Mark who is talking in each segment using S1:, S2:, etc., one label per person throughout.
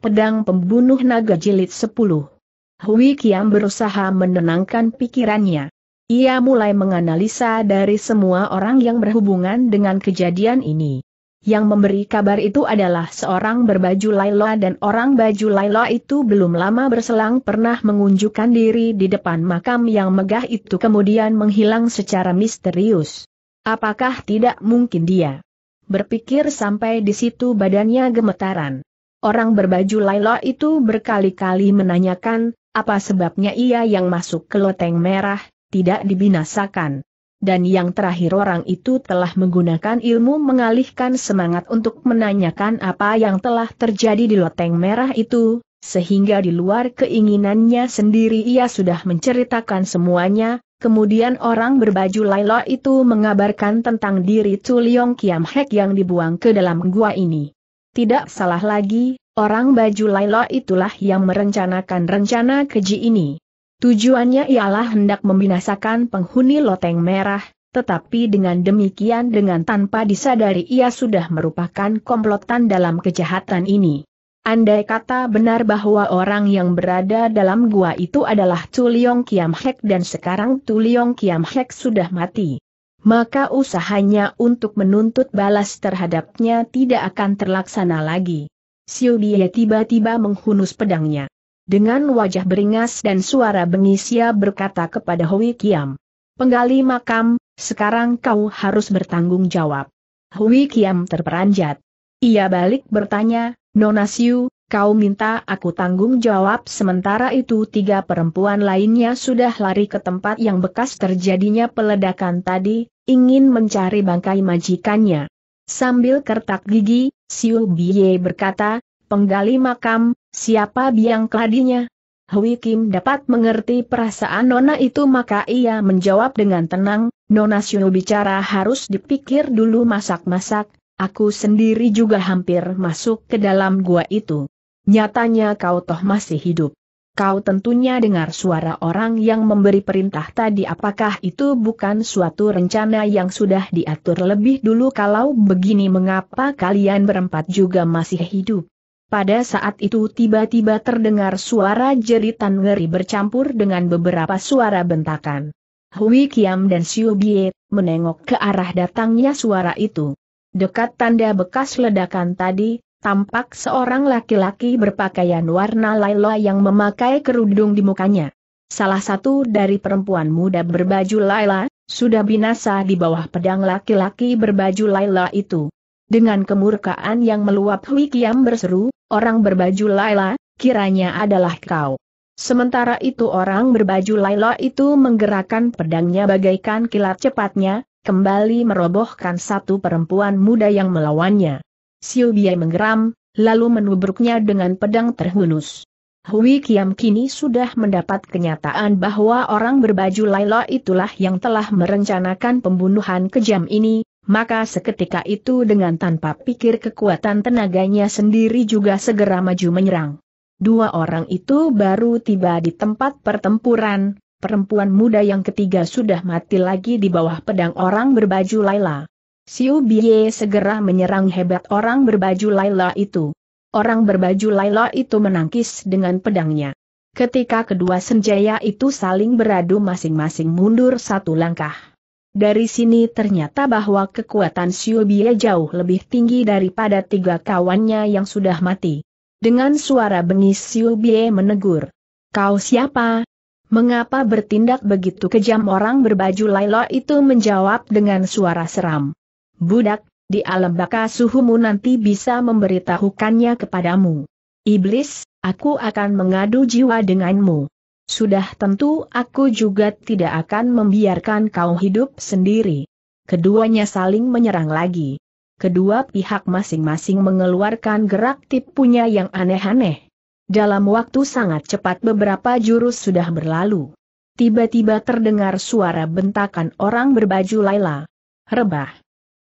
S1: Pedang Pembunuh Naga Jilid 10 Hui Kiam berusaha menenangkan pikirannya. Ia mulai menganalisa dari semua orang yang berhubungan dengan kejadian ini. Yang memberi kabar itu adalah seorang berbaju Laila dan orang baju Laila itu belum lama berselang pernah mengunjukkan diri di depan makam yang megah itu kemudian menghilang secara misterius. Apakah tidak mungkin dia? Berpikir sampai di situ badannya gemetaran. Orang berbaju Laila itu berkali-kali menanyakan, apa sebabnya ia yang masuk ke loteng merah, tidak dibinasakan. Dan yang terakhir orang itu telah menggunakan ilmu mengalihkan semangat untuk menanyakan apa yang telah terjadi di loteng merah itu, sehingga di luar keinginannya sendiri ia sudah menceritakan semuanya, kemudian orang berbaju Laila itu mengabarkan tentang diri Tuliong Kiam Hek yang dibuang ke dalam gua ini. Tidak salah lagi, orang baju Laila itulah yang merencanakan rencana keji ini. Tujuannya ialah hendak membinasakan penghuni loteng merah, tetapi dengan demikian dengan tanpa disadari ia sudah merupakan komplotan dalam kejahatan ini. Andai kata benar bahwa orang yang berada dalam gua itu adalah Tuliong Kiam Hek dan sekarang Tuliong Kiam Hek sudah mati maka usahanya untuk menuntut balas terhadapnya tidak akan terlaksana lagi. Siu Dia tiba-tiba menghunus pedangnya. Dengan wajah beringas dan suara bengis ia berkata kepada Hui Kiam. Penggali makam, sekarang kau harus bertanggung jawab. Hui Kiam terperanjat. Ia balik bertanya, Nona Siu, Kau minta aku tanggung jawab sementara itu tiga perempuan lainnya sudah lari ke tempat yang bekas terjadinya peledakan tadi, ingin mencari bangkai majikannya. Sambil kertak gigi, Siu Biye berkata, penggali makam, siapa biang keladinya? Hui Kim dapat mengerti perasaan Nona itu maka ia menjawab dengan tenang, Nona Siu bicara harus dipikir dulu masak-masak, aku sendiri juga hampir masuk ke dalam gua itu nyatanya kau toh masih hidup. Kau tentunya dengar suara orang yang memberi perintah tadi apakah itu bukan suatu rencana yang sudah diatur lebih dulu kalau begini mengapa kalian berempat juga masih hidup. Pada saat itu tiba-tiba terdengar suara jeritan ngeri bercampur dengan beberapa suara bentakan. Hui Kiam dan Siu Bie, menengok ke arah datangnya suara itu. Dekat tanda bekas ledakan tadi, tampak seorang laki-laki berpakaian warna laila yang memakai kerudung di mukanya. Salah satu dari perempuan muda berbaju laila, sudah binasa di bawah pedang laki-laki berbaju laila itu. Dengan kemurkaan yang meluap Hui Kiam berseru, orang berbaju laila, kiranya adalah kau. Sementara itu orang berbaju laila itu menggerakkan pedangnya bagaikan kilat cepatnya, kembali merobohkan satu perempuan muda yang melawannya. Siu Biai menggeram, lalu menubruknya dengan pedang terhunus. Hui Kiam kini sudah mendapat kenyataan bahwa orang berbaju Laila itulah yang telah merencanakan pembunuhan kejam ini, maka seketika itu dengan tanpa pikir kekuatan tenaganya sendiri juga segera maju menyerang. Dua orang itu baru tiba di tempat pertempuran, perempuan muda yang ketiga sudah mati lagi di bawah pedang orang berbaju Laila. Xiu Bie segera menyerang hebat orang berbaju Laila itu. Orang berbaju Laila itu menangkis dengan pedangnya. Ketika kedua senjaya itu saling beradu masing-masing mundur satu langkah. Dari sini ternyata bahwa kekuatan Xiu Bie jauh lebih tinggi daripada tiga kawannya yang sudah mati. Dengan suara bengis Xiu Bie menegur. Kau siapa? Mengapa bertindak begitu kejam orang berbaju Laila itu menjawab dengan suara seram. Budak, di alam baka suhumu nanti bisa memberitahukannya kepadamu. Iblis, aku akan mengadu jiwa denganmu. Sudah tentu aku juga tidak akan membiarkan kau hidup sendiri. Keduanya saling menyerang lagi. Kedua pihak masing-masing mengeluarkan gerak tipunya yang aneh-aneh. Dalam waktu sangat cepat beberapa jurus sudah berlalu. Tiba-tiba terdengar suara bentakan orang berbaju Laila. Rebah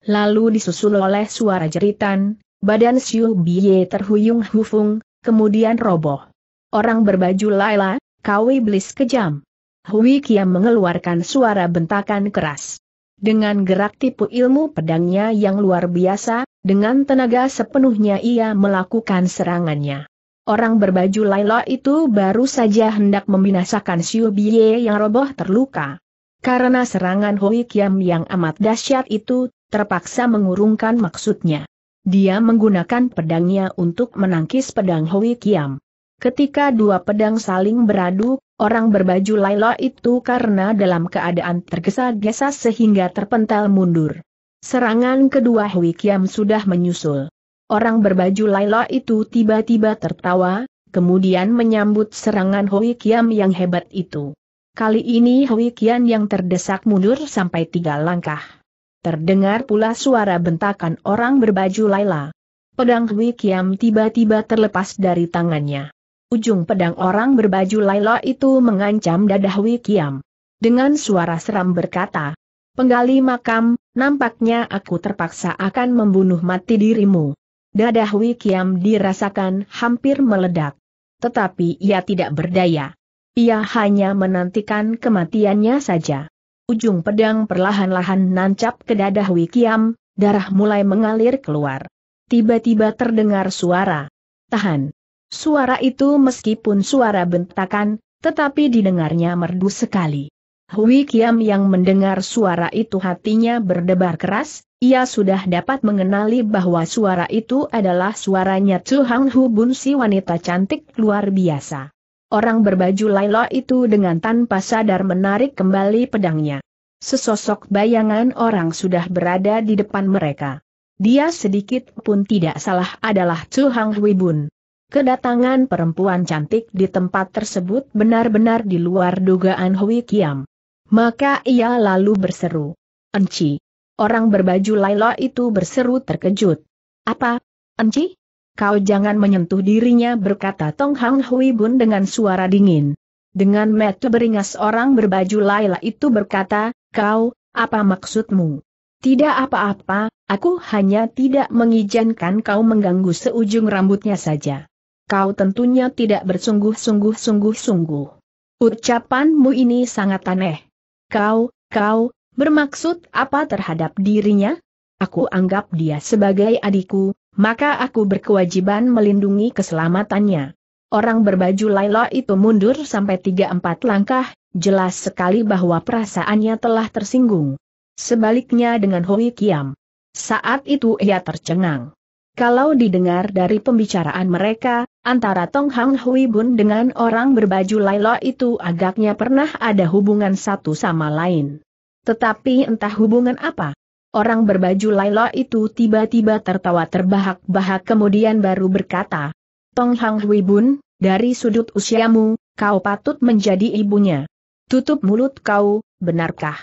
S1: lalu disusul oleh suara jeritan, badan Siu Biye terhuyung-hufung, kemudian roboh. Orang berbaju Laila, kau iblis kejam. Hui Kiam mengeluarkan suara bentakan keras. Dengan gerak tipu ilmu pedangnya yang luar biasa, dengan tenaga sepenuhnya ia melakukan serangannya. Orang berbaju Laila itu baru saja hendak membinasakan Siu Biye yang roboh terluka. Karena serangan Hui Kiam yang amat dahsyat itu, terpaksa mengurungkan maksudnya. Dia menggunakan pedangnya untuk menangkis pedang Hui Kiam. Ketika dua pedang saling beradu, orang berbaju Laila itu karena dalam keadaan tergesa-gesa sehingga terpental mundur. Serangan kedua Hui Kiam sudah menyusul. Orang berbaju Laila itu tiba-tiba tertawa, kemudian menyambut serangan Hui Kiam yang hebat itu. Kali ini Hui Kian yang terdesak mundur sampai tiga langkah. Terdengar pula suara bentakan orang berbaju Laila. Pedang Hui Kiam tiba-tiba terlepas dari tangannya. Ujung pedang orang berbaju Laila itu mengancam dadah Hui Kiam. Dengan suara seram berkata, Penggali makam, nampaknya aku terpaksa akan membunuh mati dirimu. Dadah Hui Kiam dirasakan hampir meledak. Tetapi ia tidak berdaya. Ia hanya menantikan kematiannya saja. Ujung pedang perlahan-lahan nancap ke dadah Wikiam, darah mulai mengalir keluar. Tiba-tiba terdengar suara. Tahan. Suara itu meskipun suara bentakan, tetapi didengarnya merdu sekali. Hui Kiam yang mendengar suara itu hatinya berdebar keras, ia sudah dapat mengenali bahwa suara itu adalah suaranya Chu Hang Hu si wanita cantik luar biasa. Orang berbaju Laila itu dengan tanpa sadar menarik kembali pedangnya. Sesosok bayangan orang sudah berada di depan mereka. Dia sedikit pun tidak salah adalah Chu Hang Bun. Kedatangan perempuan cantik di tempat tersebut benar-benar di luar dugaan Hui Kiam. Maka ia lalu berseru. Enci. Orang berbaju Laila itu berseru terkejut. Apa? Enci? Kau jangan menyentuh dirinya berkata Tong Hang Hui Bun dengan suara dingin. Dengan metu beringas orang berbaju Laila itu berkata, kau, apa maksudmu? Tidak apa-apa, aku hanya tidak mengizinkan kau mengganggu seujung rambutnya saja. Kau tentunya tidak bersungguh-sungguh-sungguh-sungguh. Ucapanmu ini sangat aneh. Kau, kau, bermaksud apa terhadap dirinya? Aku anggap dia sebagai adikku, maka aku berkewajiban melindungi keselamatannya. Orang berbaju Laila itu mundur sampai tiga empat langkah, jelas sekali bahwa perasaannya telah tersinggung. Sebaliknya dengan Hui Kiam. Saat itu ia tercengang. Kalau didengar dari pembicaraan mereka, antara Tong Hang Hui Bun dengan orang berbaju Laila itu agaknya pernah ada hubungan satu sama lain. Tetapi entah hubungan apa. Orang berbaju Laila itu tiba-tiba tertawa terbahak-bahak kemudian baru berkata, Tong Hang Hui Bun, dari sudut usiamu, kau patut menjadi ibunya. Tutup mulut kau, benarkah?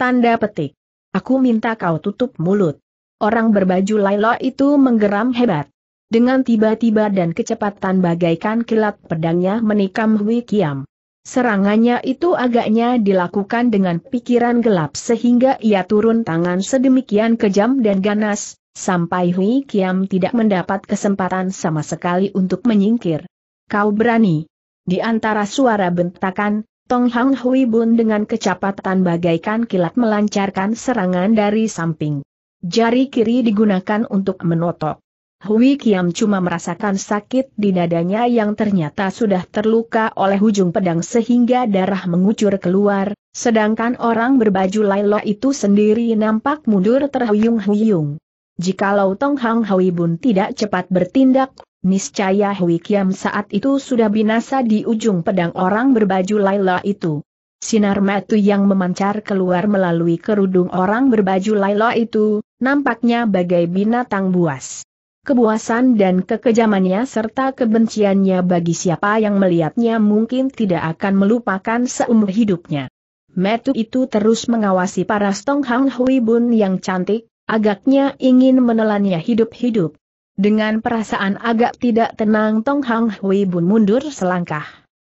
S1: Tanda petik. Aku minta kau tutup mulut. Orang berbaju Laila itu menggeram hebat. Dengan tiba-tiba dan kecepatan bagaikan kilat pedangnya menikam Hui Kiam. Serangannya itu agaknya dilakukan dengan pikiran gelap sehingga ia turun tangan sedemikian kejam dan ganas, sampai Hui Kiam tidak mendapat kesempatan sama sekali untuk menyingkir. Kau berani. Di antara suara bentakan, Tong Hang Hui Bun dengan kecepatan bagaikan kilat melancarkan serangan dari samping. Jari kiri digunakan untuk menotok. Hui Kiam cuma merasakan sakit di dadanya yang ternyata sudah terluka oleh ujung pedang sehingga darah mengucur keluar, sedangkan orang berbaju Laila itu sendiri nampak mundur terhuyung-huyung. Jikalau Tong Hang Hui Bun tidak cepat bertindak, niscaya Hui Kiam saat itu sudah binasa di ujung pedang orang berbaju Laila itu. Sinar matu yang memancar keluar melalui kerudung orang berbaju Laila itu, nampaknya bagai binatang buas kebuasan dan kekejamannya serta kebenciannya bagi siapa yang melihatnya mungkin tidak akan melupakan seumur hidupnya. Metu itu terus mengawasi para Stong Hang Hui Bun yang cantik, agaknya ingin menelannya hidup-hidup. Dengan perasaan agak tidak tenang Tong Hang Hui Bun mundur selangkah.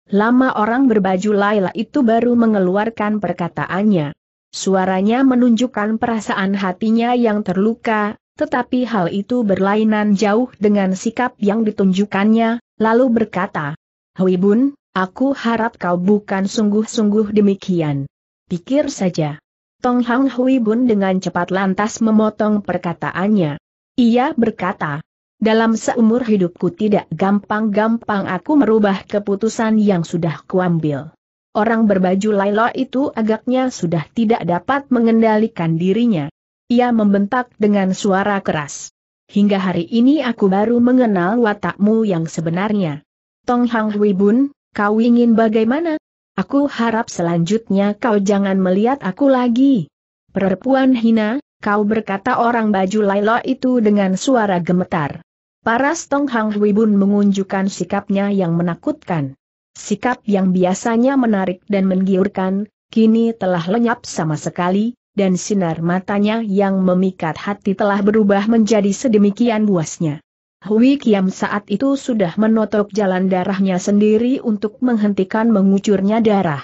S1: Lama orang berbaju Laila itu baru mengeluarkan perkataannya. Suaranya menunjukkan perasaan hatinya yang terluka, tetapi hal itu berlainan jauh dengan sikap yang ditunjukkannya, lalu berkata, Hui Bun, aku harap kau bukan sungguh-sungguh demikian. Pikir saja. Tong Hang Hui Bun dengan cepat lantas memotong perkataannya. Ia berkata, dalam seumur hidupku tidak gampang-gampang aku merubah keputusan yang sudah kuambil. Orang berbaju Lailo itu agaknya sudah tidak dapat mengendalikan dirinya. Ia membentak dengan suara keras. Hingga hari ini aku baru mengenal watakmu yang sebenarnya. Tong Hang Hui Bun, kau ingin bagaimana? Aku harap selanjutnya kau jangan melihat aku lagi. Perempuan hina, kau berkata orang baju Lailo itu dengan suara gemetar. Paras Tong Hang Hui Bun mengunjukkan sikapnya yang menakutkan. Sikap yang biasanya menarik dan menggiurkan, kini telah lenyap sama sekali, dan sinar matanya yang memikat hati telah berubah menjadi sedemikian buasnya. Hui Kiam saat itu sudah menotok jalan darahnya sendiri untuk menghentikan mengucurnya darah.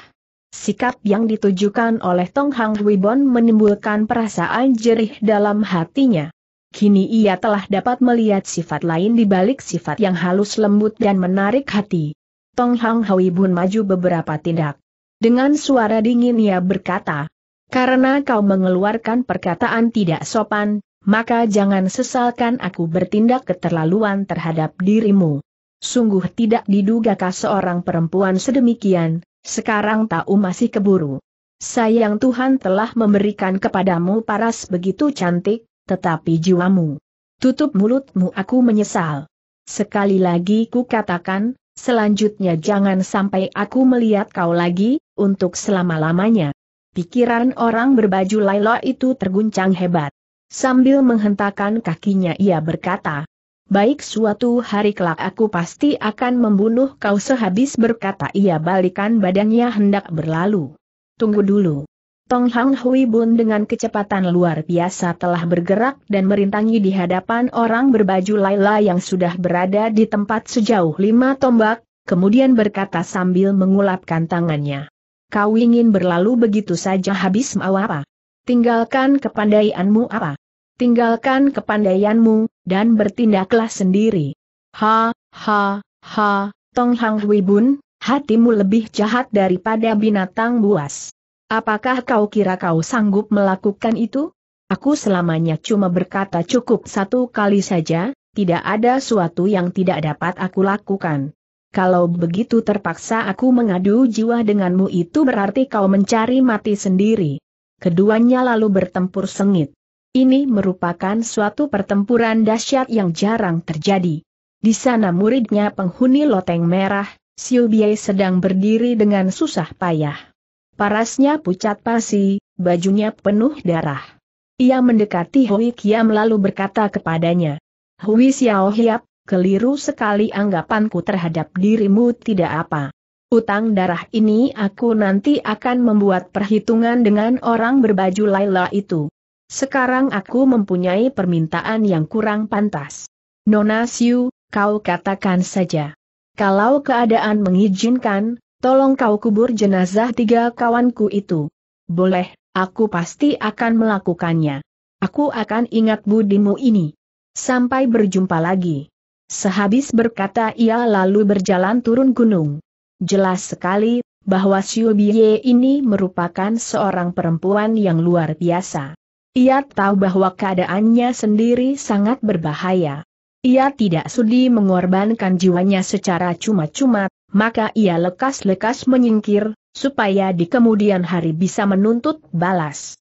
S1: Sikap yang ditujukan oleh Tong Hang Bon menimbulkan perasaan jerih dalam hatinya. Kini ia telah dapat melihat sifat lain di balik sifat yang halus lembut dan menarik hati. Tong Hang Bon maju beberapa tindak. Dengan suara dingin ia berkata, karena kau mengeluarkan perkataan tidak sopan, maka jangan sesalkan aku bertindak keterlaluan terhadap dirimu. Sungguh tidak diduga didugakah seorang perempuan sedemikian, sekarang tahu masih keburu. Sayang Tuhan telah memberikan kepadamu paras begitu cantik, tetapi jiwamu. Tutup mulutmu aku menyesal. Sekali lagi ku katakan, selanjutnya jangan sampai aku melihat kau lagi, untuk selama-lamanya. Pikiran orang berbaju Laila itu terguncang hebat. Sambil menghentakkan kakinya ia berkata, Baik suatu hari kelak aku pasti akan membunuh kau sehabis berkata ia balikan badannya hendak berlalu. Tunggu dulu. Tong Hang Hui Bun dengan kecepatan luar biasa telah bergerak dan merintangi di hadapan orang berbaju Laila yang sudah berada di tempat sejauh lima tombak, kemudian berkata sambil mengulapkan tangannya kau ingin berlalu begitu saja habis mau apa? Tinggalkan kepandaianmu apa? Tinggalkan kepandaianmu, dan bertindaklah sendiri. Ha, ha, ha, Tong Hang Hui Bun, hatimu lebih jahat daripada binatang buas. Apakah kau kira kau sanggup melakukan itu? Aku selamanya cuma berkata cukup satu kali saja, tidak ada suatu yang tidak dapat aku lakukan. Kalau begitu terpaksa aku mengadu jiwa denganmu itu berarti kau mencari mati sendiri. Keduanya lalu bertempur sengit. Ini merupakan suatu pertempuran dahsyat yang jarang terjadi. Di sana muridnya penghuni loteng merah, Siu Biai sedang berdiri dengan susah payah. Parasnya pucat pasi, bajunya penuh darah. Ia mendekati Hui Kiam lalu berkata kepadanya, Hui Xiao Hiap, keliru sekali anggapanku terhadap dirimu tidak apa. Utang darah ini aku nanti akan membuat perhitungan dengan orang berbaju Laila itu. Sekarang aku mempunyai permintaan yang kurang pantas. Nona Siu, kau katakan saja. Kalau keadaan mengizinkan, tolong kau kubur jenazah tiga kawanku itu. Boleh, aku pasti akan melakukannya. Aku akan ingat budimu ini. Sampai berjumpa lagi. Sehabis berkata ia lalu berjalan turun gunung. Jelas sekali, bahwa Xiu Bie ini merupakan seorang perempuan yang luar biasa. Ia tahu bahwa keadaannya sendiri sangat berbahaya. Ia tidak sudi mengorbankan jiwanya secara cuma-cuma, maka ia lekas-lekas menyingkir, supaya di kemudian hari bisa menuntut balas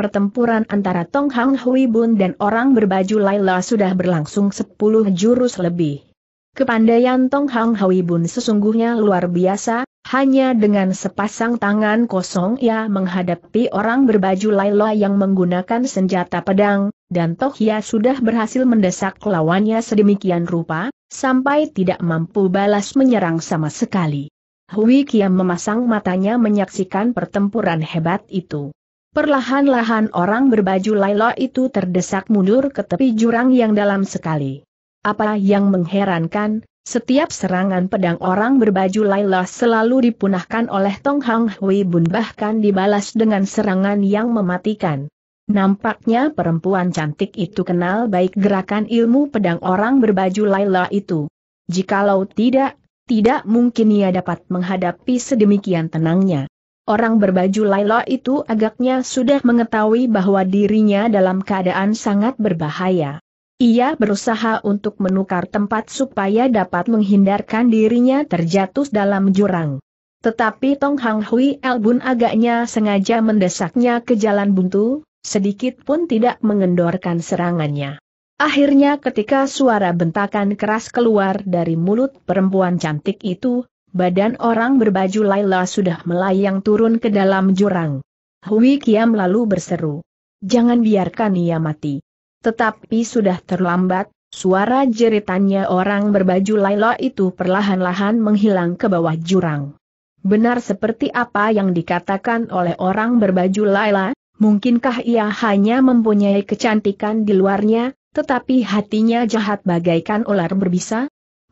S1: pertempuran antara Tong Hang Hui Bun dan orang berbaju Laila sudah berlangsung 10 jurus lebih. Kepandaian Tong Hang Hui Bun sesungguhnya luar biasa, hanya dengan sepasang tangan kosong ia menghadapi orang berbaju Laila yang menggunakan senjata pedang, dan toh ia sudah berhasil mendesak lawannya sedemikian rupa, sampai tidak mampu balas menyerang sama sekali. Hui Kiam memasang matanya menyaksikan pertempuran hebat itu. Perlahan-lahan orang berbaju Laila itu terdesak mundur ke tepi jurang yang dalam sekali. Apa yang mengherankan, setiap serangan pedang orang berbaju Laila selalu dipunahkan oleh Tong Hang Hui Bun bahkan dibalas dengan serangan yang mematikan. Nampaknya perempuan cantik itu kenal baik gerakan ilmu pedang orang berbaju Laila itu. Jikalau tidak, tidak mungkin ia dapat menghadapi sedemikian tenangnya orang berbaju Laila itu agaknya sudah mengetahui bahwa dirinya dalam keadaan sangat berbahaya. Ia berusaha untuk menukar tempat supaya dapat menghindarkan dirinya terjatuh dalam jurang. Tetapi Tong Hang Hui Elbun agaknya sengaja mendesaknya ke jalan buntu, sedikit pun tidak mengendorkan serangannya. Akhirnya ketika suara bentakan keras keluar dari mulut perempuan cantik itu, Badan orang berbaju Laila sudah melayang turun ke dalam jurang. Hui Kiam lalu berseru. Jangan biarkan ia mati. Tetapi sudah terlambat, suara jeritannya orang berbaju Laila itu perlahan-lahan menghilang ke bawah jurang. Benar seperti apa yang dikatakan oleh orang berbaju Laila, mungkinkah ia hanya mempunyai kecantikan di luarnya, tetapi hatinya jahat bagaikan ular berbisa?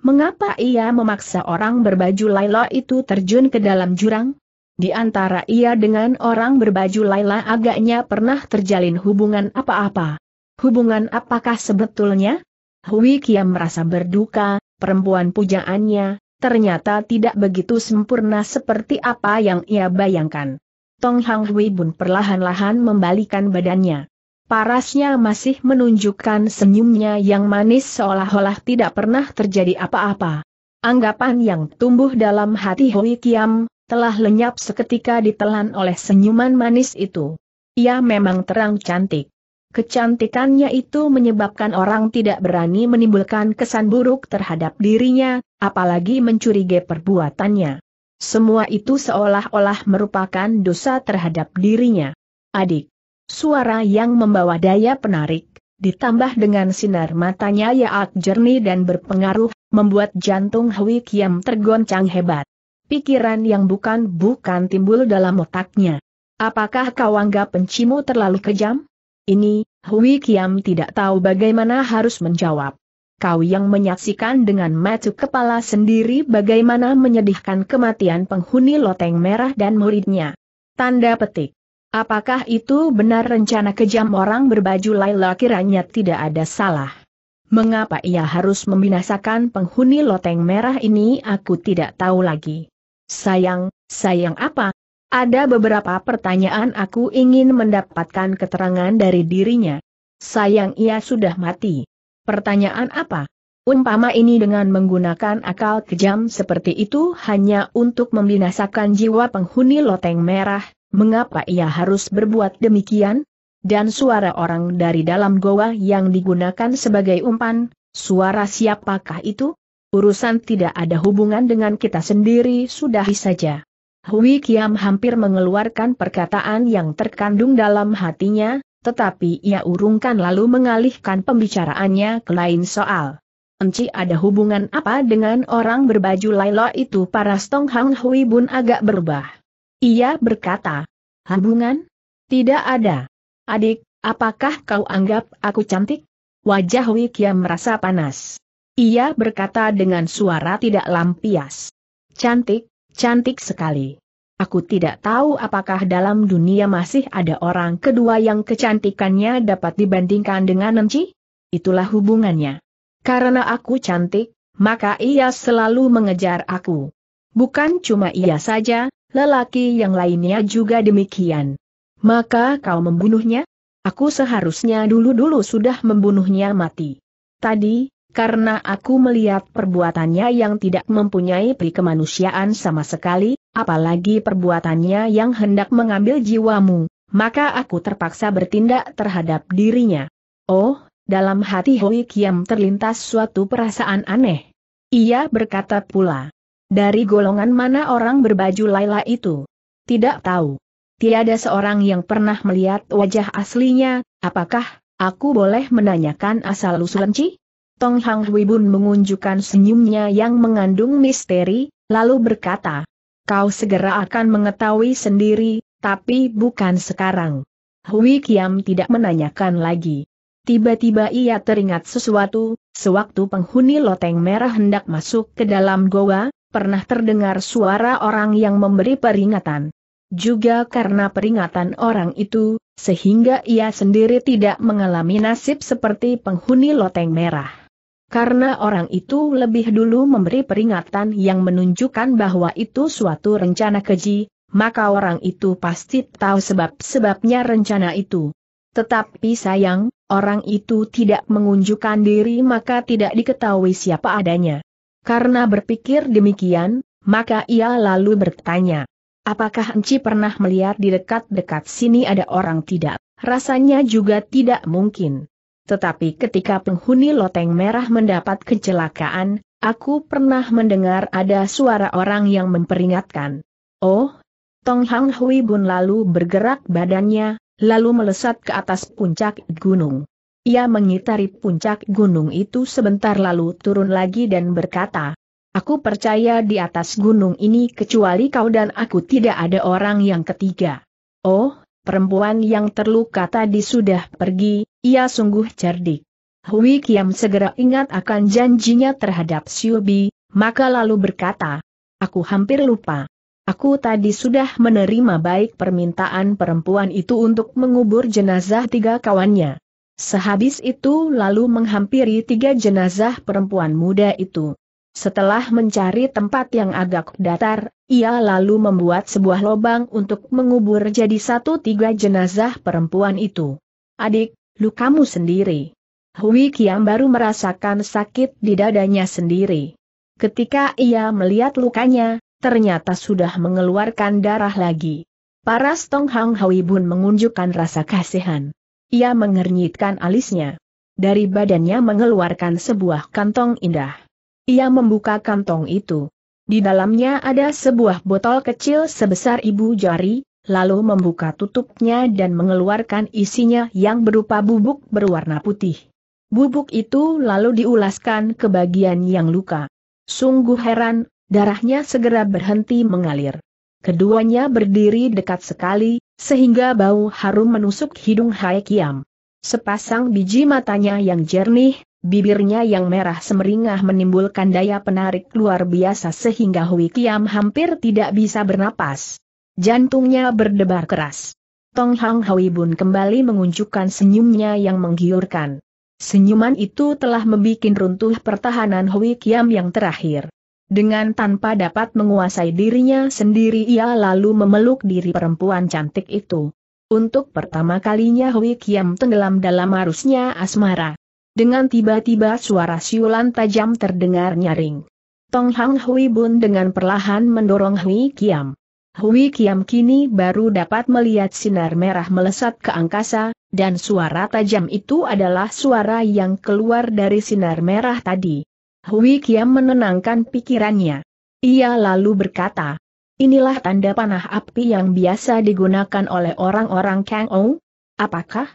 S1: Mengapa ia memaksa orang berbaju Laila itu terjun ke dalam jurang? Di antara ia dengan orang berbaju Laila agaknya pernah terjalin hubungan apa-apa. Hubungan apakah sebetulnya? Hui Kiam merasa berduka, perempuan pujaannya, ternyata tidak begitu sempurna seperti apa yang ia bayangkan. Tong Hang Hui pun perlahan-lahan membalikan badannya. Parasnya masih menunjukkan senyumnya yang manis seolah-olah tidak pernah terjadi apa-apa. Anggapan yang tumbuh dalam hati Hui Kiam, telah lenyap seketika ditelan oleh senyuman manis itu. Ia memang terang cantik. Kecantikannya itu menyebabkan orang tidak berani menimbulkan kesan buruk terhadap dirinya, apalagi mencurigai perbuatannya. Semua itu seolah-olah merupakan dosa terhadap dirinya. Adik, Suara yang membawa daya penarik, ditambah dengan sinar matanya yang jernih dan berpengaruh, membuat jantung Hui Kiam tergoncang hebat. Pikiran yang bukan-bukan timbul dalam otaknya. Apakah kau anggap pencimu terlalu kejam? Ini, Hui Kiam tidak tahu bagaimana harus menjawab. Kau yang menyaksikan dengan mata kepala sendiri bagaimana menyedihkan kematian penghuni loteng merah dan muridnya. Tanda petik. Apakah itu benar rencana kejam orang berbaju Laila kiranya tidak ada salah? Mengapa ia harus membinasakan penghuni loteng merah ini aku tidak tahu lagi. Sayang, sayang apa? Ada beberapa pertanyaan aku ingin mendapatkan keterangan dari dirinya. Sayang ia sudah mati. Pertanyaan apa? Umpama ini dengan menggunakan akal kejam seperti itu hanya untuk membinasakan jiwa penghuni loteng merah, Mengapa ia harus berbuat demikian? Dan suara orang dari dalam goa yang digunakan sebagai umpan, suara siapakah itu? Urusan tidak ada hubungan dengan kita sendiri sudahi saja. Hui Kiam hampir mengeluarkan perkataan yang terkandung dalam hatinya, tetapi ia urungkan lalu mengalihkan pembicaraannya ke lain soal. Enci ada hubungan apa dengan orang berbaju Lailo itu para Stong Hang Hui Bun agak berubah. Ia berkata, hubungan? Tidak ada. Adik, apakah kau anggap aku cantik? Wajah Wikia merasa panas. Ia berkata dengan suara tidak lampias. Cantik, cantik sekali. Aku tidak tahu apakah dalam dunia masih ada orang kedua yang kecantikannya dapat dibandingkan dengan Nenci? Itulah hubungannya. Karena aku cantik, maka ia selalu mengejar aku. Bukan cuma ia saja, lelaki yang lainnya juga demikian. Maka kau membunuhnya? Aku seharusnya dulu-dulu sudah membunuhnya mati. Tadi, karena aku melihat perbuatannya yang tidak mempunyai pri kemanusiaan sama sekali, apalagi perbuatannya yang hendak mengambil jiwamu, maka aku terpaksa bertindak terhadap dirinya. Oh, dalam hati Hoi Kiam terlintas suatu perasaan aneh. Ia berkata pula, dari golongan mana orang berbaju Laila itu? Tidak tahu. Tiada seorang yang pernah melihat wajah aslinya, apakah, aku boleh menanyakan asal-usul Enci? Tong Hang Hui Bun mengunjukkan senyumnya yang mengandung misteri, lalu berkata, Kau segera akan mengetahui sendiri, tapi bukan sekarang. Hui Kiam tidak menanyakan lagi. Tiba-tiba ia teringat sesuatu, sewaktu penghuni loteng merah hendak masuk ke dalam goa, pernah terdengar suara orang yang memberi peringatan. Juga karena peringatan orang itu, sehingga ia sendiri tidak mengalami nasib seperti penghuni loteng merah. Karena orang itu lebih dulu memberi peringatan yang menunjukkan bahwa itu suatu rencana keji, maka orang itu pasti tahu sebab-sebabnya rencana itu. Tetapi sayang, orang itu tidak mengunjukkan diri maka tidak diketahui siapa adanya. Karena berpikir demikian, maka ia lalu bertanya. Apakah Enci pernah melihat di dekat-dekat sini ada orang tidak? Rasanya juga tidak mungkin. Tetapi ketika penghuni loteng merah mendapat kecelakaan, aku pernah mendengar ada suara orang yang memperingatkan. Oh, Tong Hang Hui Bun lalu bergerak badannya, lalu melesat ke atas puncak gunung. Ia mengitari puncak gunung itu sebentar lalu turun lagi dan berkata, Aku percaya di atas gunung ini kecuali kau dan aku tidak ada orang yang ketiga. Oh, perempuan yang terluka tadi sudah pergi, ia sungguh cerdik. Hui Kiam segera ingat akan janjinya terhadap Siubi, maka lalu berkata, Aku hampir lupa. Aku tadi sudah menerima baik permintaan perempuan itu untuk mengubur jenazah tiga kawannya. Sehabis itu lalu menghampiri tiga jenazah perempuan muda itu. Setelah mencari tempat yang agak datar, ia lalu membuat sebuah lubang untuk mengubur jadi satu tiga jenazah perempuan itu. Adik, lukamu sendiri. Hui Kiam baru merasakan sakit di dadanya sendiri. Ketika ia melihat lukanya, ternyata sudah mengeluarkan darah lagi. Para Stong Hang Hui Bun mengunjukkan rasa kasihan. Ia mengernyitkan alisnya. Dari badannya mengeluarkan sebuah kantong indah. Ia membuka kantong itu. Di dalamnya ada sebuah botol kecil sebesar ibu jari, lalu membuka tutupnya dan mengeluarkan isinya yang berupa bubuk berwarna putih. Bubuk itu lalu diulaskan ke bagian yang luka. Sungguh heran, darahnya segera berhenti mengalir. Keduanya berdiri dekat sekali, sehingga bau harum menusuk hidung Hai Kiam. Sepasang biji matanya yang jernih, bibirnya yang merah semeringah menimbulkan daya penarik luar biasa sehingga Hui Kiam hampir tidak bisa bernapas. Jantungnya berdebar keras. Tong Hang Hui Bun kembali mengunjukkan senyumnya yang menggiurkan. Senyuman itu telah membuat runtuh pertahanan Hui Kiam yang terakhir. Dengan tanpa dapat menguasai dirinya sendiri ia lalu memeluk diri perempuan cantik itu. Untuk pertama kalinya Hui Kiam tenggelam dalam arusnya asmara. Dengan tiba-tiba suara siulan tajam terdengar nyaring. Tong Hang Hui Bun dengan perlahan mendorong Hui Kiam. Hui Kiam kini baru dapat melihat sinar merah melesat ke angkasa, dan suara tajam itu adalah suara yang keluar dari sinar merah tadi. Hui Kiam menenangkan pikirannya. Ia lalu berkata, inilah tanda panah api yang biasa digunakan oleh orang-orang Kang Ou? Apakah?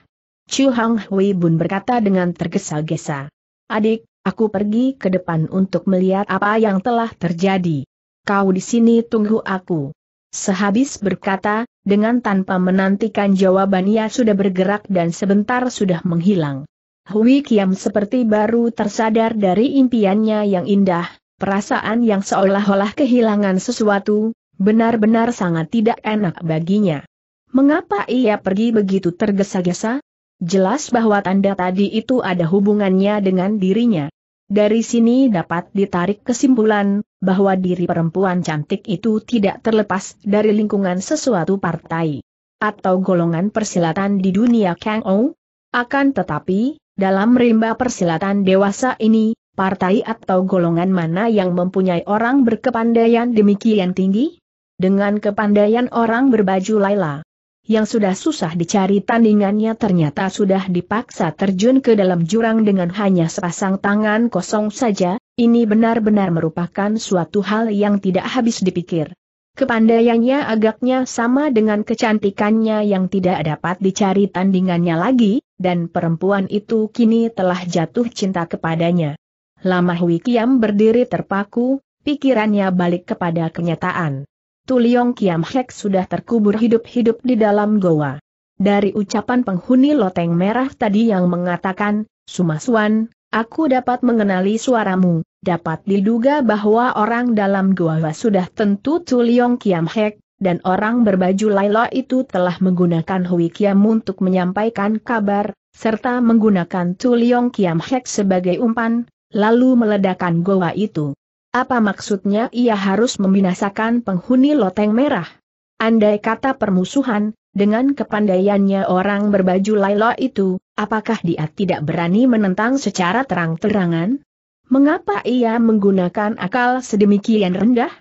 S1: Chu Hang Hui Bun berkata dengan tergesa-gesa. Adik, aku pergi ke depan untuk melihat apa yang telah terjadi. Kau di sini tunggu aku. Sehabis berkata, dengan tanpa menantikan jawaban ia sudah bergerak dan sebentar sudah menghilang. Hui Kiam seperti baru tersadar dari impiannya yang indah, perasaan yang seolah-olah kehilangan sesuatu, benar-benar sangat tidak enak baginya. Mengapa ia pergi begitu tergesa-gesa? Jelas bahwa tanda tadi itu ada hubungannya dengan dirinya. Dari sini dapat ditarik kesimpulan, bahwa diri perempuan cantik itu tidak terlepas dari lingkungan sesuatu partai atau golongan persilatan di dunia Kang Ou. Akan tetapi, dalam rimba persilatan dewasa ini, partai atau golongan mana yang mempunyai orang berkepandaian demikian tinggi? Dengan kepandaian orang berbaju Laila. Yang sudah susah dicari tandingannya ternyata sudah dipaksa terjun ke dalam jurang dengan hanya sepasang tangan kosong saja, ini benar-benar merupakan suatu hal yang tidak habis dipikir. Kepandaiannya agaknya sama dengan kecantikannya yang tidak dapat dicari tandingannya lagi, dan perempuan itu kini telah jatuh cinta kepadanya. Lama Hui Kiam berdiri terpaku, pikirannya balik kepada kenyataan. Tuliong Kiam Hek sudah terkubur hidup-hidup di dalam goa. Dari ucapan penghuni loteng merah tadi yang mengatakan, Sumaswan, aku dapat mengenali suaramu, dapat diduga bahwa orang dalam goa sudah tentu Tuliong Kiam Hek, dan orang berbaju Laila itu telah menggunakan Hui Kiam untuk menyampaikan kabar, serta menggunakan Tuliong Kiam Hek sebagai umpan, lalu meledakan goa itu. Apa maksudnya ia harus membinasakan penghuni loteng merah? Andai kata permusuhan, dengan kepandaiannya orang berbaju Laila itu, apakah dia tidak berani menentang secara terang-terangan? Mengapa ia menggunakan akal sedemikian rendah?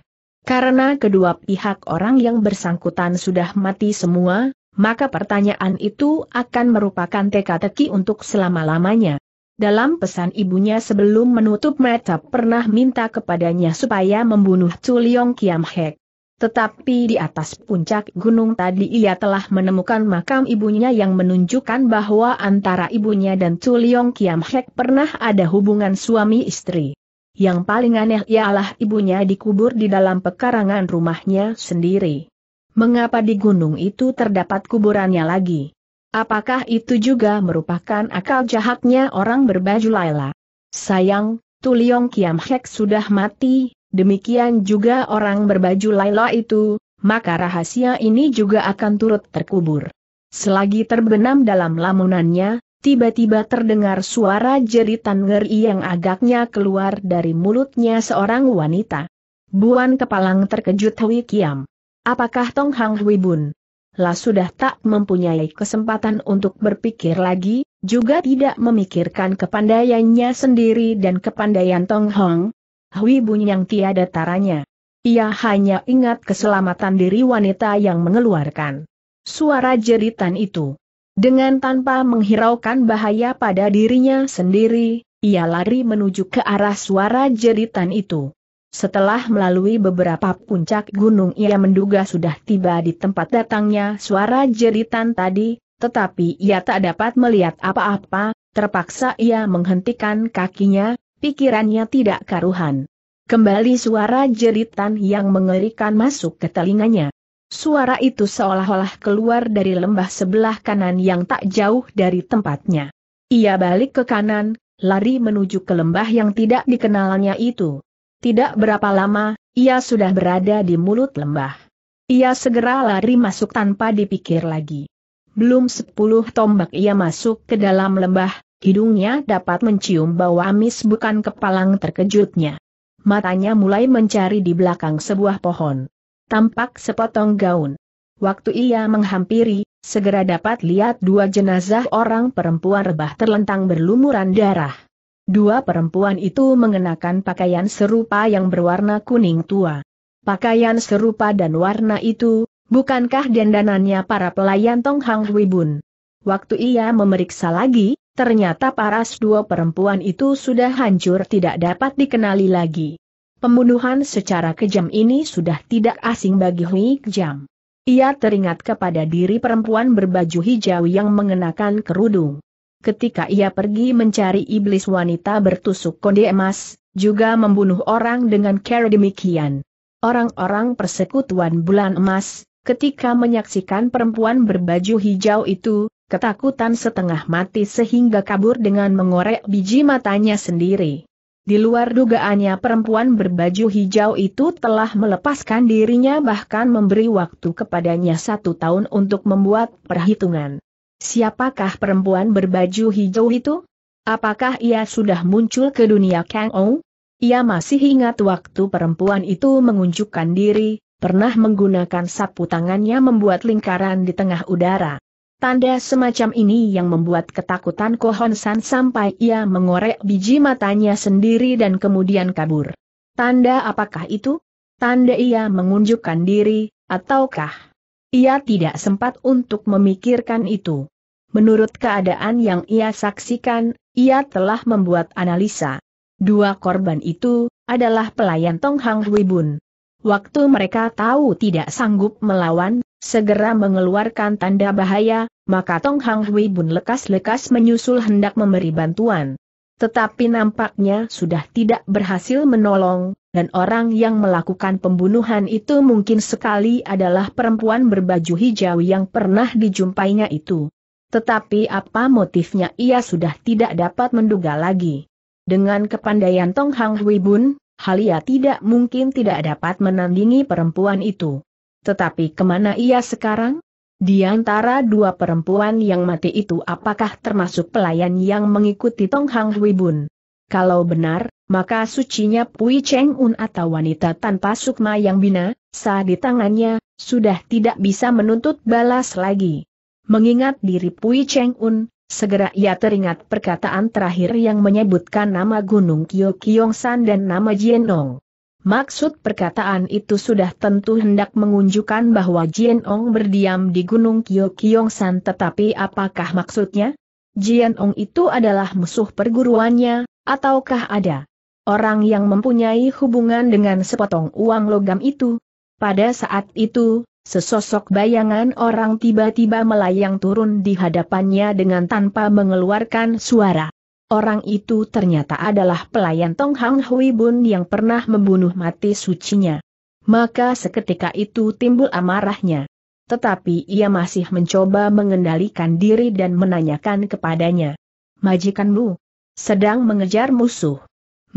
S1: Karena kedua pihak orang yang bersangkutan sudah mati semua, maka pertanyaan itu akan merupakan teka-teki untuk selama-lamanya. Dalam pesan ibunya sebelum menutup mata pernah minta kepadanya supaya membunuh Chuliong Kiam Hek. Tetapi di atas puncak gunung tadi ia telah menemukan makam ibunya yang menunjukkan bahwa antara ibunya dan Chuliong Kiam Hek pernah ada hubungan suami istri. Yang paling aneh ialah ibunya dikubur di dalam pekarangan rumahnya sendiri. Mengapa di gunung itu terdapat kuburannya lagi? Apakah itu juga merupakan akal jahatnya orang berbaju Laila? Sayang, Tuliong Kiam Hek sudah mati, demikian juga orang berbaju Laila itu, maka rahasia ini juga akan turut terkubur. Selagi terbenam dalam lamunannya, tiba-tiba terdengar suara jeritan ngeri yang agaknya keluar dari mulutnya seorang wanita. Buan Kepalang terkejut Hui Kiam. Apakah Tong Hang Hui Bun? Lah sudah tak mempunyai kesempatan untuk berpikir lagi, juga tidak memikirkan kepandaiannya sendiri dan kepandaian Tong Hong, Hui Bun yang tiada taranya. Ia hanya ingat keselamatan diri wanita yang mengeluarkan suara jeritan itu. Dengan tanpa menghiraukan bahaya pada dirinya sendiri, ia lari menuju ke arah suara jeritan itu. Setelah melalui beberapa puncak gunung ia menduga sudah tiba di tempat datangnya suara jeritan tadi, tetapi ia tak dapat melihat apa-apa, terpaksa ia menghentikan kakinya, pikirannya tidak karuhan. Kembali suara jeritan yang mengerikan masuk ke telinganya. Suara itu seolah-olah keluar dari lembah sebelah kanan yang tak jauh dari tempatnya. Ia balik ke kanan, lari menuju ke lembah yang tidak dikenalnya itu. Tidak berapa lama, ia sudah berada di mulut lembah. Ia segera lari masuk tanpa dipikir lagi. Belum sepuluh tombak ia masuk ke dalam lembah, hidungnya dapat mencium bau amis bukan kepalang terkejutnya. Matanya mulai mencari di belakang sebuah pohon tampak sepotong gaun. Waktu ia menghampiri, segera dapat lihat dua jenazah orang perempuan rebah terlentang berlumuran darah. Dua perempuan itu mengenakan pakaian serupa yang berwarna kuning tua. Pakaian serupa dan warna itu, bukankah dandanannya para pelayan Tong Hang Hui Bun? Waktu ia memeriksa lagi, ternyata paras dua perempuan itu sudah hancur tidak dapat dikenali lagi. Pembunuhan secara kejam ini sudah tidak asing bagi Hui Kejam. Ia teringat kepada diri perempuan berbaju hijau yang mengenakan kerudung. Ketika ia pergi mencari iblis wanita bertusuk konde emas, juga membunuh orang dengan cara demikian. Orang-orang persekutuan bulan emas, ketika menyaksikan perempuan berbaju hijau itu, ketakutan setengah mati sehingga kabur dengan mengorek biji matanya sendiri. Di luar dugaannya perempuan berbaju hijau itu telah melepaskan dirinya bahkan memberi waktu kepadanya satu tahun untuk membuat perhitungan. Siapakah perempuan berbaju hijau itu? Apakah ia sudah muncul ke dunia Kang Ou? Ia masih ingat waktu perempuan itu mengunjukkan diri, pernah menggunakan sapu tangannya membuat lingkaran di tengah udara. Tanda semacam ini yang membuat ketakutan Kohon San sampai ia mengorek biji matanya sendiri dan kemudian kabur. Tanda apakah itu? Tanda ia mengunjukkan diri, ataukah? Ia tidak sempat untuk memikirkan itu. Menurut keadaan yang ia saksikan, ia telah membuat analisa. Dua korban itu adalah pelayan Tong Hang Bun. Waktu mereka tahu tidak sanggup melawan, segera mengeluarkan tanda bahaya, maka Tong Hang Hui Bun lekas-lekas menyusul hendak memberi bantuan. Tetapi nampaknya sudah tidak berhasil menolong, dan orang yang melakukan pembunuhan itu mungkin sekali adalah perempuan berbaju hijau yang pernah dijumpainya itu. Tetapi apa motifnya ia sudah tidak dapat menduga lagi. Dengan kepandaian Tong Hang Hui Bun, Halia tidak mungkin tidak dapat menandingi perempuan itu. Tetapi kemana ia sekarang? Di antara dua perempuan yang mati itu apakah termasuk pelayan yang mengikuti Tong Hang Hui Bun? Kalau benar, maka sucinya Pui Cheng Un atau wanita tanpa sukma yang bina, saat di tangannya, sudah tidak bisa menuntut balas lagi. Mengingat diri Pui Cheng Un, Segera ia teringat perkataan terakhir yang menyebutkan nama Gunung Kyokyongsan dan nama Jienong. Maksud perkataan itu sudah tentu hendak mengunjukkan bahwa Jienong berdiam di Gunung Kyokyongsan. tetapi apakah maksudnya? Jienong itu adalah musuh perguruannya, ataukah ada orang yang mempunyai hubungan dengan sepotong uang logam itu? Pada saat itu, Sesosok bayangan orang tiba-tiba melayang turun di hadapannya dengan tanpa mengeluarkan suara. Orang itu ternyata adalah pelayan Tong Hang Hui Bun yang pernah membunuh mati sucinya. Maka seketika itu timbul amarahnya. Tetapi ia masih mencoba mengendalikan diri dan menanyakan kepadanya. Majikanmu sedang mengejar musuh.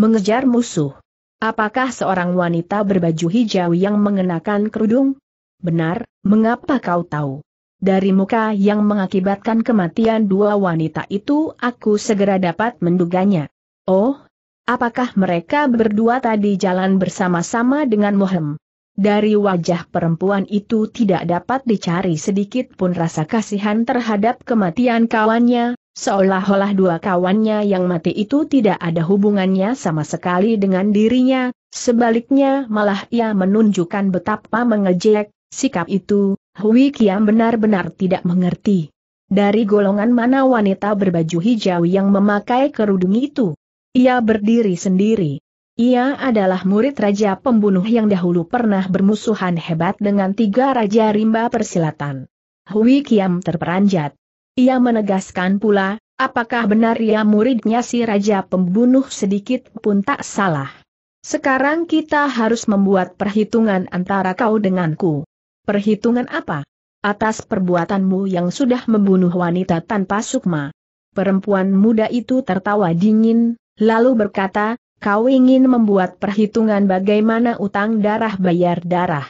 S1: Mengejar musuh. Apakah seorang wanita berbaju hijau yang mengenakan kerudung? Benar, mengapa kau tahu? Dari muka yang mengakibatkan kematian dua wanita itu aku segera dapat menduganya. Oh, apakah mereka berdua tadi jalan bersama-sama dengan Mohem? Dari wajah perempuan itu tidak dapat dicari sedikit pun rasa kasihan terhadap kematian kawannya, seolah-olah dua kawannya yang mati itu tidak ada hubungannya sama sekali dengan dirinya, sebaliknya malah ia menunjukkan betapa mengejek, Sikap itu, Hui Kiam benar-benar tidak mengerti. Dari golongan mana wanita berbaju hijau yang memakai kerudung itu? Ia berdiri sendiri. Ia adalah murid raja pembunuh yang dahulu pernah bermusuhan hebat dengan tiga raja rimba persilatan. Hui Kiam terperanjat. Ia menegaskan pula, apakah benar ia muridnya si raja pembunuh sedikit pun tak salah. Sekarang kita harus membuat perhitungan antara kau denganku. Perhitungan apa? Atas perbuatanmu yang sudah membunuh wanita tanpa sukma. Perempuan muda itu tertawa dingin, lalu berkata, kau ingin membuat perhitungan bagaimana utang darah bayar darah.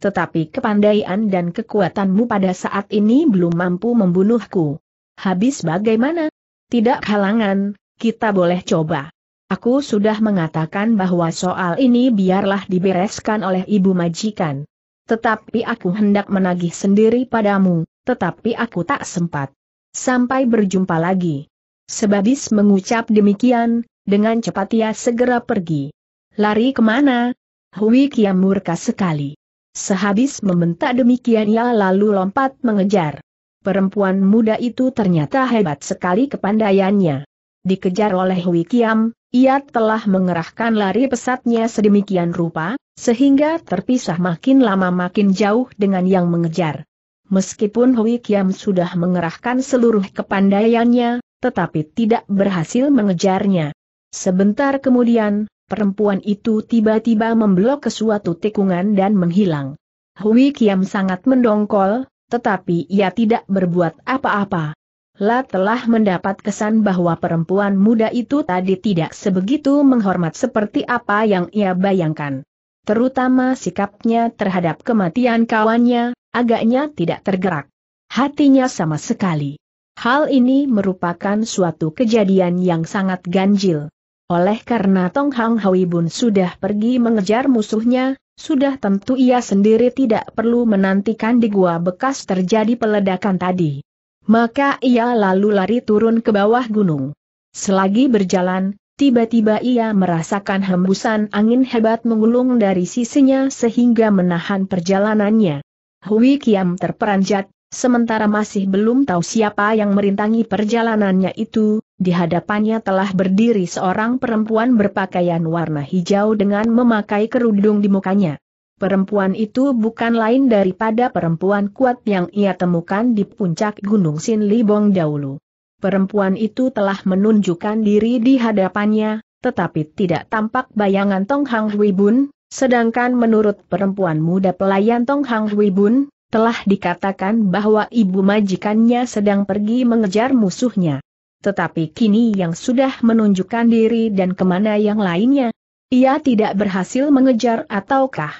S1: Tetapi kepandaian dan kekuatanmu pada saat ini belum mampu membunuhku. Habis bagaimana? Tidak halangan, kita boleh coba. Aku sudah mengatakan bahwa soal ini biarlah dibereskan oleh ibu majikan tetapi aku hendak menagih sendiri padamu, tetapi aku tak sempat. Sampai berjumpa lagi. Sebabis mengucap demikian, dengan cepat ia segera pergi. Lari kemana? Hui Kiam murka sekali. Sehabis membentak demikian ia lalu lompat mengejar. Perempuan muda itu ternyata hebat sekali kepandaiannya. Dikejar oleh Hui Kiam, ia telah mengerahkan lari pesatnya sedemikian rupa, sehingga terpisah makin lama makin jauh dengan yang mengejar. Meskipun Hui Kiam sudah mengerahkan seluruh kepandaiannya, tetapi tidak berhasil mengejarnya. Sebentar kemudian, perempuan itu tiba-tiba memblok ke suatu tikungan dan menghilang. Hui Kiam sangat mendongkol, tetapi ia tidak berbuat apa-apa. La telah mendapat kesan bahwa perempuan muda itu tadi tidak sebegitu menghormat seperti apa yang ia bayangkan terutama sikapnya terhadap kematian kawannya, agaknya tidak tergerak. Hatinya sama sekali. Hal ini merupakan suatu kejadian yang sangat ganjil. Oleh karena Tong Hang Hui Bun sudah pergi mengejar musuhnya, sudah tentu ia sendiri tidak perlu menantikan di gua bekas terjadi peledakan tadi. Maka ia lalu lari turun ke bawah gunung. Selagi berjalan, Tiba-tiba ia merasakan hembusan angin hebat mengulung dari sisinya sehingga menahan perjalanannya. Hui Kiam terperanjat, sementara masih belum tahu siapa yang merintangi perjalanannya itu, di hadapannya telah berdiri seorang perempuan berpakaian warna hijau dengan memakai kerudung di mukanya. Perempuan itu bukan lain daripada perempuan kuat yang ia temukan di puncak Gunung Sin Libong dahulu perempuan itu telah menunjukkan diri di hadapannya, tetapi tidak tampak bayangan Tong Hang Hui Bun, sedangkan menurut perempuan muda pelayan Tong Hang Hui Bun, telah dikatakan bahwa ibu majikannya sedang pergi mengejar musuhnya. Tetapi kini yang sudah menunjukkan diri dan kemana yang lainnya, ia tidak berhasil mengejar ataukah?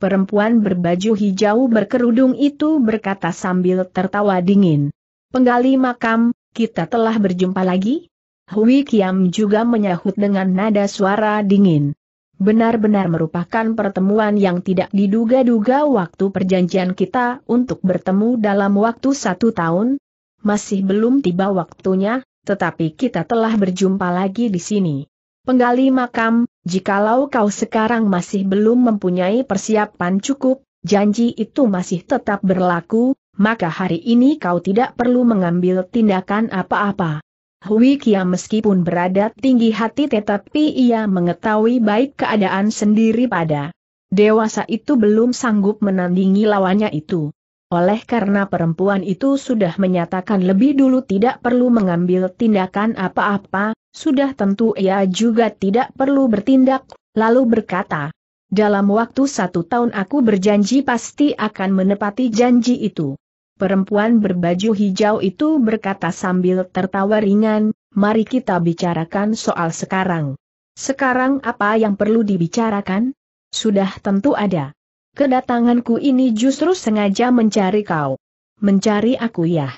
S1: Perempuan berbaju hijau berkerudung itu berkata sambil tertawa dingin. Penggali makam, kita telah berjumpa lagi? Hui Kiam juga menyahut dengan nada suara dingin. Benar-benar merupakan pertemuan yang tidak diduga-duga waktu perjanjian kita untuk bertemu dalam waktu satu tahun. Masih belum tiba waktunya, tetapi kita telah berjumpa lagi di sini. Penggali makam, jikalau kau sekarang masih belum mempunyai persiapan cukup, janji itu masih tetap berlaku, maka hari ini kau tidak perlu mengambil tindakan apa-apa. Hui Kia meskipun berada tinggi hati tetapi ia mengetahui baik keadaan sendiri pada dewasa itu belum sanggup menandingi lawannya itu. Oleh karena perempuan itu sudah menyatakan lebih dulu tidak perlu mengambil tindakan apa-apa, sudah tentu ia juga tidak perlu bertindak, lalu berkata, dalam waktu satu tahun aku berjanji pasti akan menepati janji itu. Perempuan berbaju hijau itu berkata sambil tertawa ringan, mari kita bicarakan soal sekarang. Sekarang apa yang perlu dibicarakan? Sudah tentu ada. Kedatanganku ini justru sengaja mencari kau. Mencari aku ya.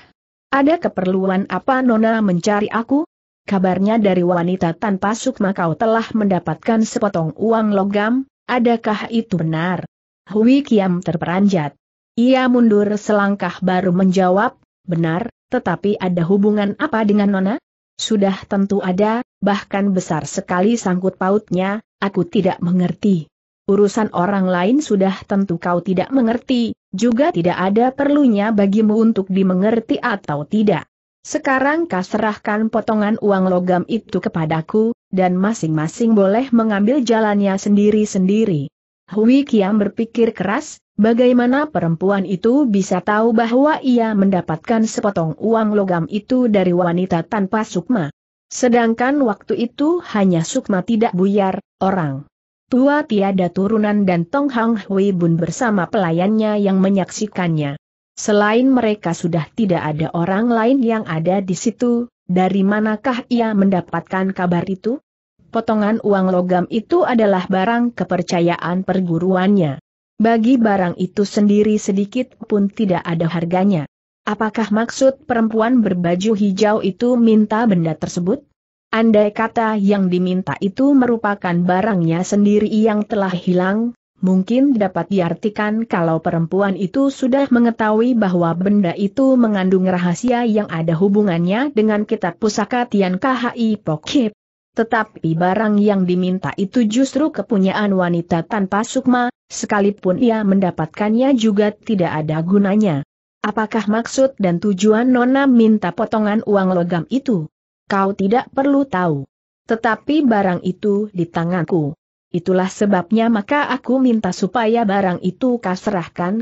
S1: Ada keperluan apa Nona mencari aku? Kabarnya dari wanita tanpa sukma kau telah mendapatkan sepotong uang logam, adakah itu benar? Hui Kiam terperanjat. Ia mundur selangkah baru menjawab, benar, tetapi ada hubungan apa dengan Nona? Sudah tentu ada, bahkan besar sekali sangkut pautnya, aku tidak mengerti. Urusan orang lain sudah tentu kau tidak mengerti, juga tidak ada perlunya bagimu untuk dimengerti atau tidak. Sekarang kau serahkan potongan uang logam itu kepadaku, dan masing-masing boleh mengambil jalannya sendiri-sendiri. Hui Kiam berpikir keras, bagaimana perempuan itu bisa tahu bahwa ia mendapatkan sepotong uang logam itu dari wanita tanpa sukma. Sedangkan waktu itu hanya sukma tidak buyar, orang tua tiada turunan dan Tong Hang Hui Bun bersama pelayannya yang menyaksikannya. Selain mereka sudah tidak ada orang lain yang ada di situ, dari manakah ia mendapatkan kabar itu? potongan uang logam itu adalah barang kepercayaan perguruannya. Bagi barang itu sendiri sedikit pun tidak ada harganya. Apakah maksud perempuan berbaju hijau itu minta benda tersebut? Andai kata yang diminta itu merupakan barangnya sendiri yang telah hilang, mungkin dapat diartikan kalau perempuan itu sudah mengetahui bahwa benda itu mengandung rahasia yang ada hubungannya dengan kitab pusaka Tian KHI Pokip. Tetapi barang yang diminta itu justru kepunyaan wanita tanpa sukma, sekalipun ia mendapatkannya juga tidak ada gunanya. Apakah maksud dan tujuan Nona minta potongan uang logam itu? Kau tidak perlu tahu. Tetapi barang itu di tanganku. Itulah sebabnya maka aku minta supaya barang itu kau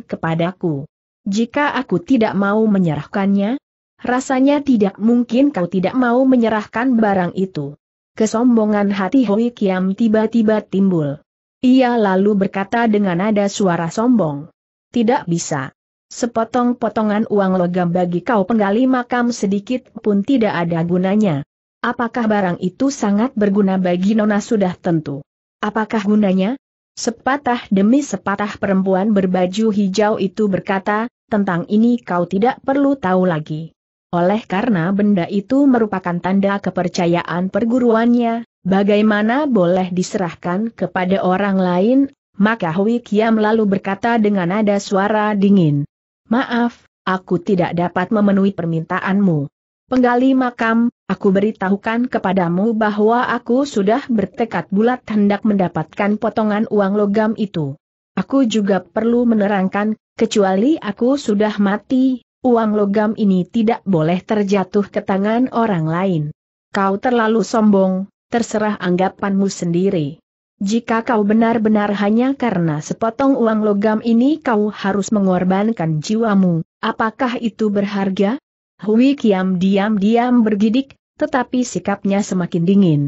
S1: kepadaku. Jika aku tidak mau menyerahkannya, rasanya tidak mungkin kau tidak mau menyerahkan barang itu kesombongan hati Hoi Kiam tiba-tiba timbul. Ia lalu berkata dengan nada suara sombong. Tidak bisa. Sepotong-potongan uang logam bagi kau penggali makam sedikit pun tidak ada gunanya. Apakah barang itu sangat berguna bagi Nona sudah tentu. Apakah gunanya? Sepatah demi sepatah perempuan berbaju hijau itu berkata, tentang ini kau tidak perlu tahu lagi. Oleh karena benda itu merupakan tanda kepercayaan perguruannya, bagaimana boleh diserahkan kepada orang lain, maka Hui Kiam lalu berkata dengan nada suara dingin. Maaf, aku tidak dapat memenuhi permintaanmu. Penggali makam, aku beritahukan kepadamu bahwa aku sudah bertekad bulat hendak mendapatkan potongan uang logam itu. Aku juga perlu menerangkan, kecuali aku sudah mati, uang logam ini tidak boleh terjatuh ke tangan orang lain. Kau terlalu sombong, terserah anggapanmu sendiri. Jika kau benar-benar hanya karena sepotong uang logam ini kau harus mengorbankan jiwamu, apakah itu berharga? Hui Kiam diam-diam bergidik, tetapi sikapnya semakin dingin.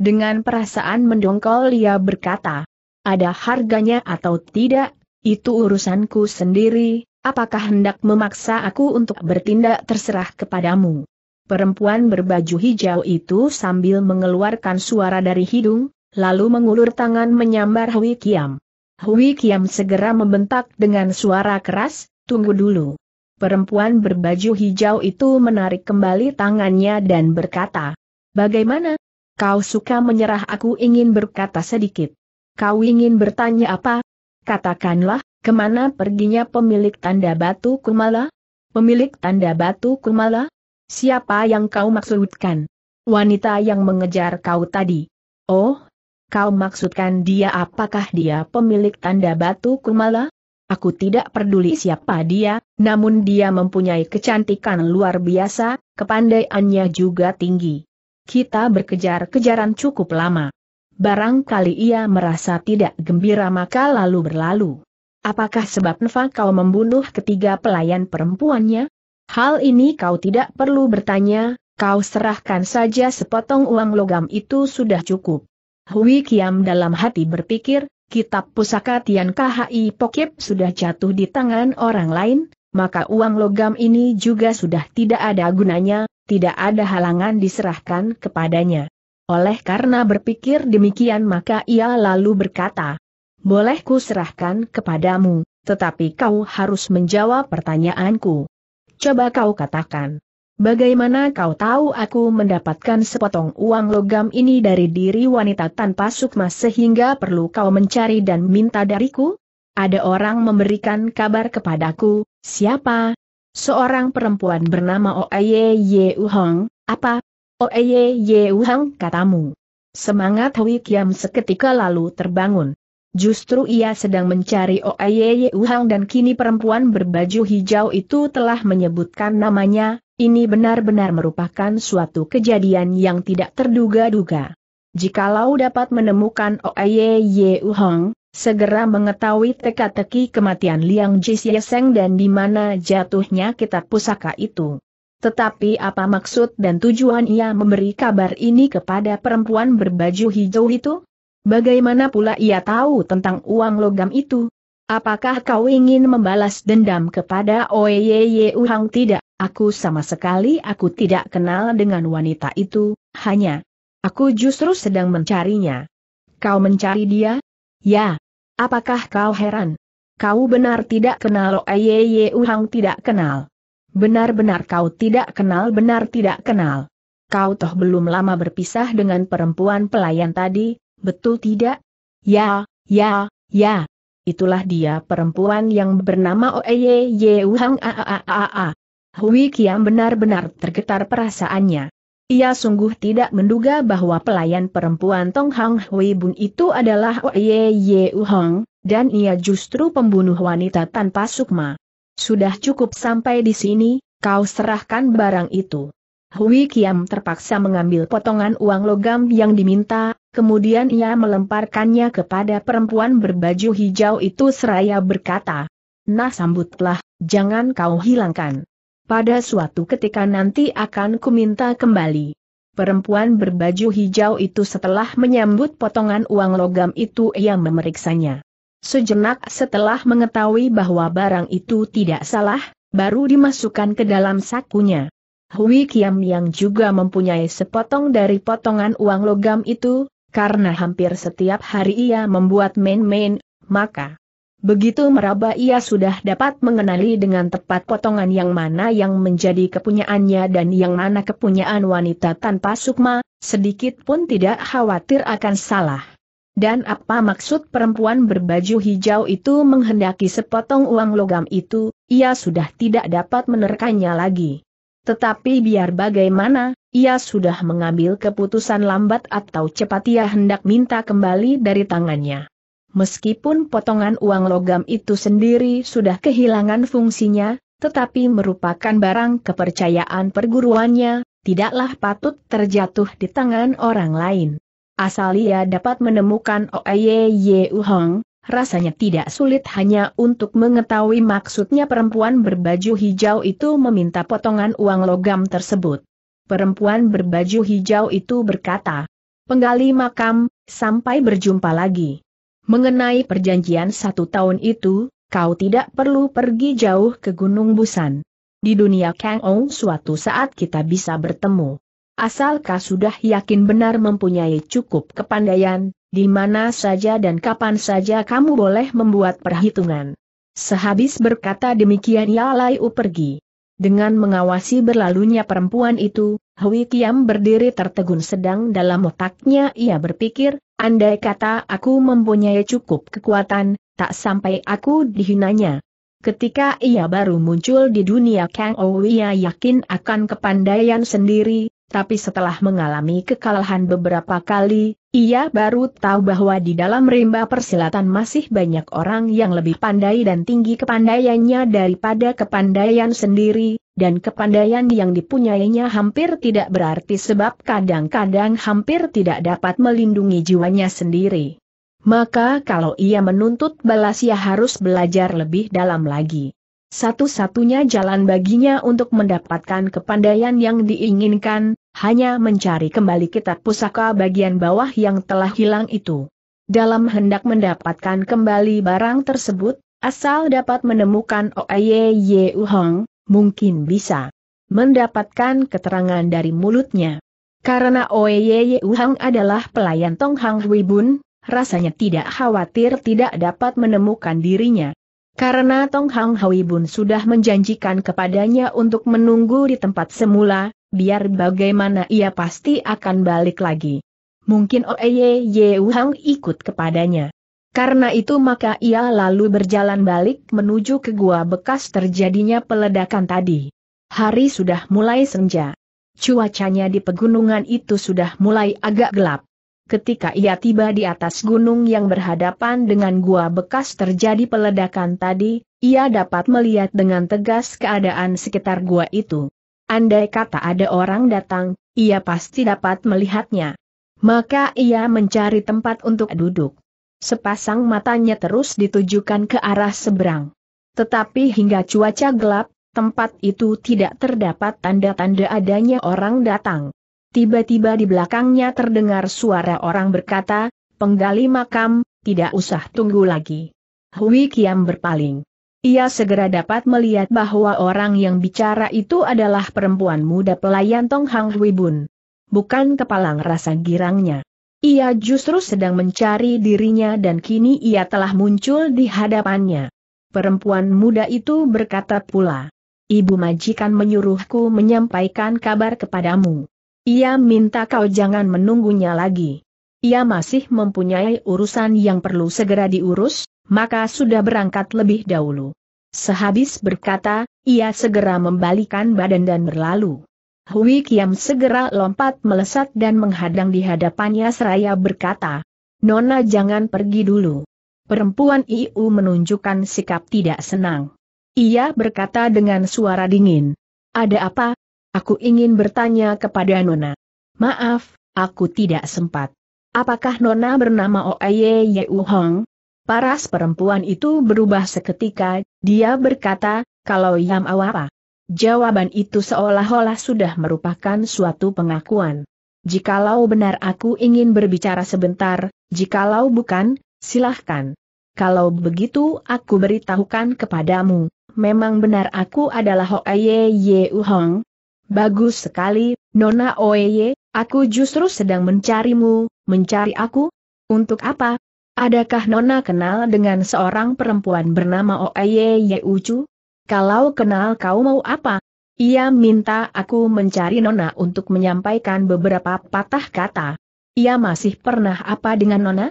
S1: Dengan perasaan mendongkol ia berkata, ada harganya atau tidak, itu urusanku sendiri, apakah hendak memaksa aku untuk bertindak terserah kepadamu? Perempuan berbaju hijau itu sambil mengeluarkan suara dari hidung, lalu mengulur tangan menyambar Hui Kiam. Hui Kiam segera membentak dengan suara keras, tunggu dulu. Perempuan berbaju hijau itu menarik kembali tangannya dan berkata, Bagaimana? Kau suka menyerah aku ingin berkata sedikit. Kau ingin bertanya apa? Katakanlah, Kemana perginya pemilik tanda batu Kumala? Pemilik tanda batu Kumala? Siapa yang kau maksudkan? Wanita yang mengejar kau tadi. Oh, kau maksudkan dia apakah dia pemilik tanda batu Kumala? Aku tidak peduli siapa dia, namun dia mempunyai kecantikan luar biasa, kepandaiannya juga tinggi. Kita berkejar-kejaran cukup lama. Barangkali ia merasa tidak gembira maka lalu berlalu. Apakah sebab Neva kau membunuh ketiga pelayan perempuannya? Hal ini kau tidak perlu bertanya, kau serahkan saja sepotong uang logam itu sudah cukup. Hui Kiam dalam hati berpikir, kitab pusaka Tian KHI Pokip sudah jatuh di tangan orang lain, maka uang logam ini juga sudah tidak ada gunanya, tidak ada halangan diserahkan kepadanya. Oleh karena berpikir demikian maka ia lalu berkata, boleh ku serahkan kepadamu, tetapi kau harus menjawab pertanyaanku. Coba kau katakan. Bagaimana kau tahu aku mendapatkan sepotong uang logam ini dari diri wanita tanpa sukma sehingga perlu kau mencari dan minta dariku? Ada orang memberikan kabar kepadaku, siapa? Seorang perempuan bernama Oeye Ye Uhong, apa? Oeye Ye Uhong katamu. Semangat Hui Kiam seketika lalu terbangun. Justru ia sedang mencari Oye Uhang dan kini perempuan berbaju hijau itu telah menyebutkan namanya, ini benar-benar merupakan suatu kejadian yang tidak terduga-duga. Jikalau dapat menemukan Oye Uhang, segera mengetahui teka-teki kematian Liang Jisyeseng dan di mana jatuhnya kitab pusaka itu. Tetapi apa maksud dan tujuan ia memberi kabar ini kepada perempuan berbaju hijau itu? Bagaimana pula ia tahu tentang uang logam itu? Apakah kau ingin membalas dendam kepada Oyeye Uhang tidak? Aku sama sekali aku tidak kenal dengan wanita itu, hanya aku justru sedang mencarinya. Kau mencari dia? Ya. Apakah kau heran? Kau benar tidak kenal Oyeye Uhang tidak kenal. Benar-benar kau tidak kenal benar tidak kenal. Kau toh belum lama berpisah dengan perempuan pelayan tadi, betul tidak? Ya, ya, ya. Itulah dia perempuan yang bernama Oeye Yeuhang Aaaa. Hui Kiam benar-benar tergetar perasaannya. Ia sungguh tidak menduga bahwa pelayan perempuan Tong Hang Hui Bun itu adalah Oye Ye Uhong, dan ia justru pembunuh wanita tanpa sukma. Sudah cukup sampai di sini, kau serahkan barang itu. Hui Kiam terpaksa mengambil potongan uang logam yang diminta, Kemudian ia melemparkannya kepada perempuan berbaju hijau itu seraya berkata, Nah sambutlah, jangan kau hilangkan. Pada suatu ketika nanti akan kuminta kembali. Perempuan berbaju hijau itu setelah menyambut potongan uang logam itu ia memeriksanya. Sejenak setelah mengetahui bahwa barang itu tidak salah, baru dimasukkan ke dalam sakunya. Hui Kiam yang juga mempunyai sepotong dari potongan uang logam itu, karena hampir setiap hari ia membuat main-main, maka begitu meraba ia sudah dapat mengenali dengan tepat potongan yang mana yang menjadi kepunyaannya dan yang mana kepunyaan wanita tanpa sukma, sedikit pun tidak khawatir akan salah. Dan apa maksud perempuan berbaju hijau itu menghendaki sepotong uang logam itu, ia sudah tidak dapat menerkannya lagi. Tetapi biar bagaimana, ia sudah mengambil keputusan lambat atau cepat ia hendak minta kembali dari tangannya. Meskipun potongan uang logam itu sendiri sudah kehilangan fungsinya, tetapi merupakan barang kepercayaan perguruannya, tidaklah patut terjatuh di tangan orang lain. Asal ia dapat menemukan Oye Ye Uhong, rasanya tidak sulit hanya untuk mengetahui maksudnya perempuan berbaju hijau itu meminta potongan uang logam tersebut. Perempuan berbaju hijau itu berkata, penggali makam, sampai berjumpa lagi. Mengenai perjanjian satu tahun itu, kau tidak perlu pergi jauh ke Gunung Busan. Di dunia Kang Ong suatu saat kita bisa bertemu. Asalkah sudah yakin benar mempunyai cukup kepandaian, di mana saja dan kapan saja kamu boleh membuat perhitungan. Sehabis berkata demikian ia layu pergi. Dengan mengawasi berlalunya perempuan itu, Hui Kiam berdiri tertegun sedang dalam otaknya ia berpikir, andai kata aku mempunyai cukup kekuatan, tak sampai aku dihinanya. Ketika ia baru muncul di dunia Kang Ouya yakin akan kepandaian sendiri, tapi setelah mengalami kekalahan beberapa kali, ia baru tahu bahwa di dalam rimba persilatan masih banyak orang yang lebih pandai dan tinggi kepandaiannya daripada kepandaian sendiri, dan kepandaian yang dipunyainya hampir tidak berarti sebab kadang-kadang hampir tidak dapat melindungi jiwanya sendiri. Maka kalau ia menuntut balas ia harus belajar lebih dalam lagi. Satu-satunya jalan baginya untuk mendapatkan kepandaian yang diinginkan, hanya mencari kembali kitab pusaka bagian bawah yang telah hilang itu. Dalam hendak mendapatkan kembali barang tersebut, asal dapat menemukan Oye Uhang, mungkin bisa mendapatkan keterangan dari mulutnya. Karena Oye Uhang adalah pelayan Tong Hang Hui Bun, rasanya tidak khawatir tidak dapat menemukan dirinya. Karena Tong Hang Hui Bun sudah menjanjikan kepadanya untuk menunggu di tempat semula, biar bagaimana ia pasti akan balik lagi. Mungkin Oeye Ye Hang ikut kepadanya. Karena itu maka ia lalu berjalan balik menuju ke gua bekas terjadinya peledakan tadi. Hari sudah mulai senja. Cuacanya di pegunungan itu sudah mulai agak gelap ketika ia tiba di atas gunung yang berhadapan dengan gua bekas terjadi peledakan tadi, ia dapat melihat dengan tegas keadaan sekitar gua itu. Andai kata ada orang datang, ia pasti dapat melihatnya. Maka ia mencari tempat untuk duduk. Sepasang matanya terus ditujukan ke arah seberang. Tetapi hingga cuaca gelap, tempat itu tidak terdapat tanda-tanda adanya orang datang. Tiba-tiba di belakangnya terdengar suara orang berkata, penggali makam, tidak usah tunggu lagi. Hui Kiam berpaling. Ia segera dapat melihat bahwa orang yang bicara itu adalah perempuan muda pelayan Tong Hang Hui Bun. Bukan kepalang rasa girangnya. Ia justru sedang mencari dirinya dan kini ia telah muncul di hadapannya. Perempuan muda itu berkata pula, Ibu majikan menyuruhku menyampaikan kabar kepadamu. Ia minta kau jangan menunggunya lagi. Ia masih mempunyai urusan yang perlu segera diurus, maka sudah berangkat lebih dahulu. Sehabis berkata, ia segera membalikan badan dan berlalu. Hui Kiam segera lompat melesat dan menghadang di hadapannya seraya berkata, Nona jangan pergi dulu. Perempuan Iu menunjukkan sikap tidak senang. Ia berkata dengan suara dingin. Ada apa, Aku ingin bertanya kepada Nona. Maaf, aku tidak sempat. Apakah Nona bernama Oye Ye Hong? Paras perempuan itu berubah seketika, dia berkata, kalau Yam Awapa. Jawaban itu seolah-olah sudah merupakan suatu pengakuan. Jikalau benar aku ingin berbicara sebentar, jikalau bukan, silahkan. Kalau begitu aku beritahukan kepadamu, memang benar aku adalah Hoaye Ye Hong, Bagus sekali, Nona Oeye, aku justru sedang mencarimu, mencari aku? Untuk apa? Adakah Nona kenal dengan seorang perempuan bernama Oeye Yeucu? Kalau kenal kau mau apa? Ia minta aku mencari Nona untuk menyampaikan beberapa patah kata. Ia masih pernah apa dengan Nona?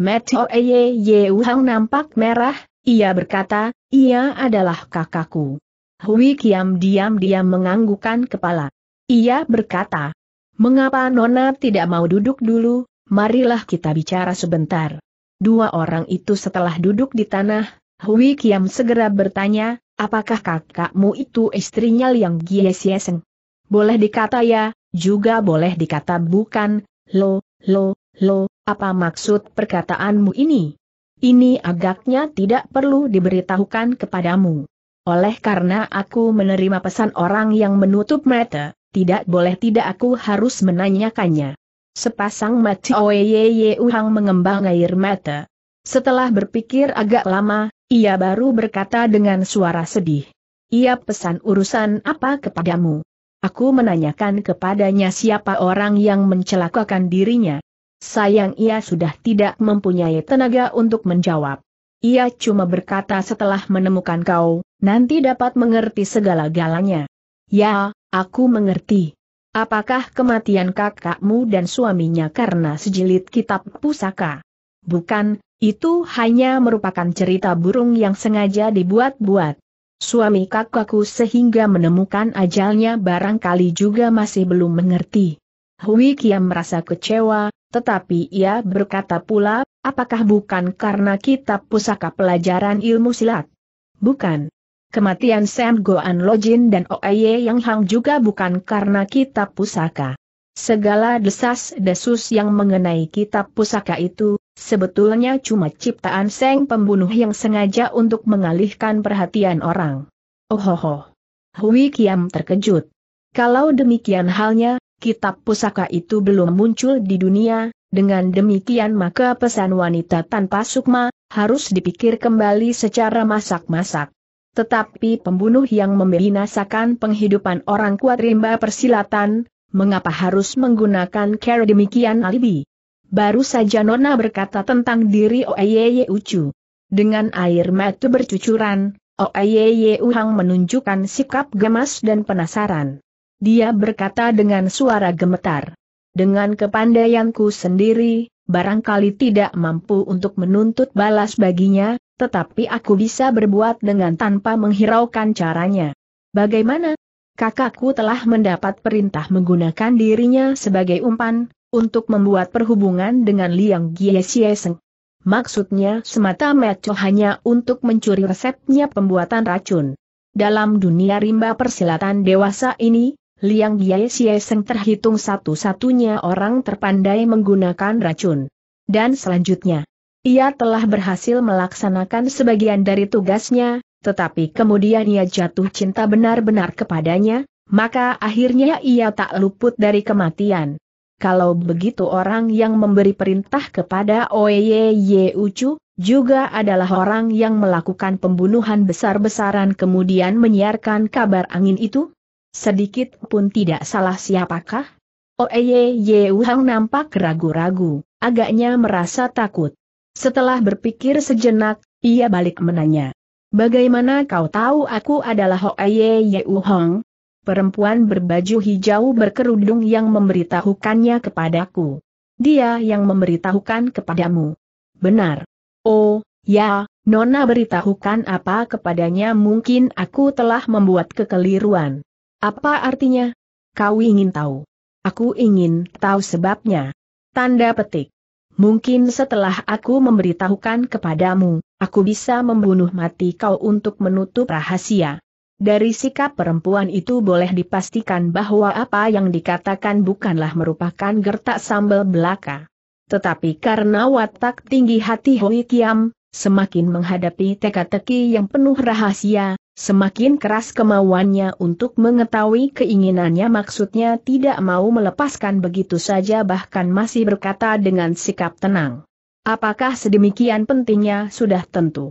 S1: Met Oeye Yeuhang nampak merah, ia berkata, ia adalah kakakku. Hui Kiam diam-diam menganggukkan kepala. Ia berkata, Mengapa Nona tidak mau duduk dulu, marilah kita bicara sebentar. Dua orang itu setelah duduk di tanah, Hui Kiam segera bertanya, apakah kakakmu itu istrinya Liang Sieseng? Boleh dikata ya, juga boleh dikata bukan, lo, lo, lo, apa maksud perkataanmu ini? Ini agaknya tidak perlu diberitahukan kepadamu. Oleh karena aku menerima pesan orang yang menutup mata, tidak boleh tidak aku harus menanyakannya. Sepasang mata OeYeYe Uhang mengembang air mata. Setelah berpikir agak lama, ia baru berkata dengan suara sedih. Ia pesan urusan apa kepadamu? Aku menanyakan kepadanya siapa orang yang mencelakakan dirinya. Sayang ia sudah tidak mempunyai tenaga untuk menjawab. Ia cuma berkata setelah menemukan kau, nanti dapat mengerti segala-galanya. Ya, aku mengerti. Apakah kematian kakakmu dan suaminya karena sejilid kitab pusaka? Bukan, itu hanya merupakan cerita burung yang sengaja dibuat-buat. Suami kakakku sehingga menemukan ajalnya barangkali juga masih belum mengerti. Hui Kiam merasa kecewa, tetapi ia berkata pula, apakah bukan karena kitab pusaka pelajaran ilmu silat? Bukan. Kematian Sam Goan Lojin dan Oye Yang Hang juga bukan karena kitab pusaka. Segala desas-desus yang mengenai kitab pusaka itu, sebetulnya cuma ciptaan Seng pembunuh yang sengaja untuk mengalihkan perhatian orang. Ohoho! Hui Kiam terkejut. Kalau demikian halnya, kitab pusaka itu belum muncul di dunia, dengan demikian maka pesan wanita tanpa sukma, harus dipikir kembali secara masak-masak tetapi pembunuh yang membinasakan penghidupan orang kuat rimba persilatan, mengapa harus menggunakan cara demikian alibi? Baru saja Nona berkata tentang diri Oeyeye Ucu. Dengan air mata bercucuran, Oeyeye Uhang menunjukkan sikap gemas dan penasaran. Dia berkata dengan suara gemetar. Dengan kepandaianku sendiri, barangkali tidak mampu untuk menuntut balas baginya, tetapi aku bisa berbuat dengan tanpa menghiraukan caranya. Bagaimana? Kakakku telah mendapat perintah menggunakan dirinya sebagai umpan, untuk membuat perhubungan dengan Liang Giesieseng. Maksudnya semata-mata hanya untuk mencuri resepnya pembuatan racun. Dalam dunia rimba persilatan dewasa ini, Liang Giesieseng terhitung satu-satunya orang terpandai menggunakan racun. Dan selanjutnya, ia telah berhasil melaksanakan sebagian dari tugasnya, tetapi kemudian ia jatuh cinta benar-benar kepadanya, maka akhirnya ia tak luput dari kematian. Kalau begitu orang yang memberi perintah kepada Oeye Ucu, juga adalah orang yang melakukan pembunuhan besar-besaran kemudian menyiarkan kabar angin itu? Sedikit pun tidak salah siapakah? Oeye Yeuhang nampak ragu-ragu, agaknya merasa takut. Setelah berpikir sejenak, ia balik menanya. Bagaimana kau tahu aku adalah Aye Yeu Hong? Perempuan berbaju hijau berkerudung yang memberitahukannya kepadaku. Dia yang memberitahukan kepadamu. Benar. Oh, ya, Nona beritahukan apa kepadanya mungkin aku telah membuat kekeliruan. Apa artinya? Kau ingin tahu? Aku ingin tahu sebabnya. Tanda petik. Mungkin setelah aku memberitahukan kepadamu, aku bisa membunuh mati kau untuk menutup rahasia. Dari sikap perempuan itu boleh dipastikan bahwa apa yang dikatakan bukanlah merupakan gertak sambal belaka. Tetapi karena watak tinggi hati Hoi Kiam, semakin menghadapi teka-teki yang penuh rahasia, Semakin keras kemauannya untuk mengetahui keinginannya maksudnya tidak mau melepaskan begitu saja bahkan masih berkata dengan sikap tenang. Apakah sedemikian pentingnya sudah tentu?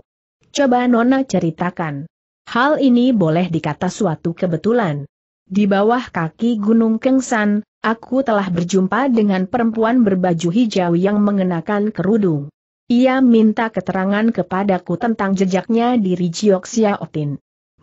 S1: Coba Nona ceritakan. Hal ini boleh dikata suatu kebetulan. Di bawah kaki Gunung Kengsan, aku telah berjumpa dengan perempuan berbaju hijau yang mengenakan kerudung. Ia minta keterangan kepadaku tentang jejaknya di Rijioxia Otin.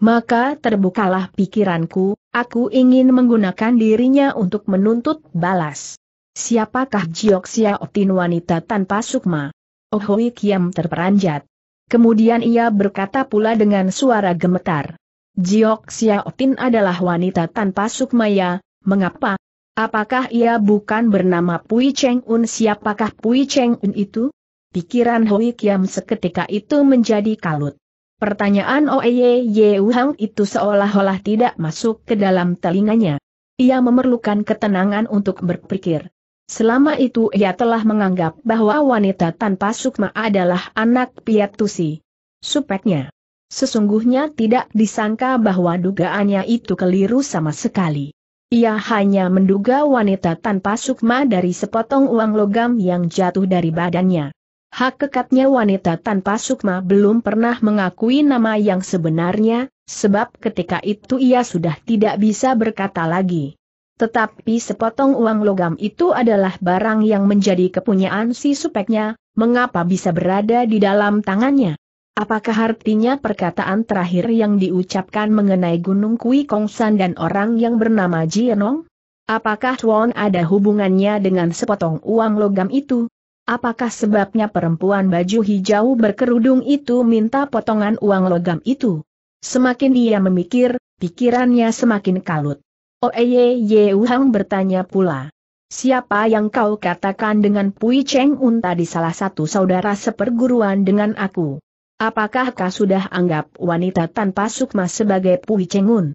S1: Maka terbukalah pikiranku, aku ingin menggunakan dirinya untuk menuntut balas. Siapakah Jiok Otin wanita tanpa sukma? Oh Hoi Kiam terperanjat. Kemudian ia berkata pula dengan suara gemetar. Jiok Otin adalah wanita tanpa sukma ya, mengapa? Apakah ia bukan bernama Pui Cheng Un? Siapakah Pui Cheng Un itu? Pikiran Hoi Kiam seketika itu menjadi kalut. Pertanyaan Oeye Wuhang itu seolah-olah tidak masuk ke dalam telinganya. Ia memerlukan ketenangan untuk berpikir. Selama itu ia telah menganggap bahwa wanita tanpa sukma adalah anak piatusi. Supeknya. Sesungguhnya tidak disangka bahwa dugaannya itu keliru sama sekali. Ia hanya menduga wanita tanpa sukma dari sepotong uang logam yang jatuh dari badannya. Hak kekatnya wanita tanpa sukma belum pernah mengakui nama yang sebenarnya, sebab ketika itu ia sudah tidak bisa berkata lagi. Tetapi sepotong uang logam itu adalah barang yang menjadi kepunyaan si supeknya, mengapa bisa berada di dalam tangannya? Apakah artinya perkataan terakhir yang diucapkan mengenai Gunung Kui Kongsan dan orang yang bernama Jienong? Apakah Tuan ada hubungannya dengan sepotong uang logam itu? Apakah sebabnya perempuan baju hijau berkerudung itu minta potongan uang logam itu? Semakin dia memikir, pikirannya semakin kalut. Oeye oh, eh, Ye Uhang bertanya pula. Siapa yang kau katakan dengan Pui Cheng Un tadi salah satu saudara seperguruan dengan aku? Apakah kau sudah anggap wanita tanpa sukma sebagai Pui Cheng Un?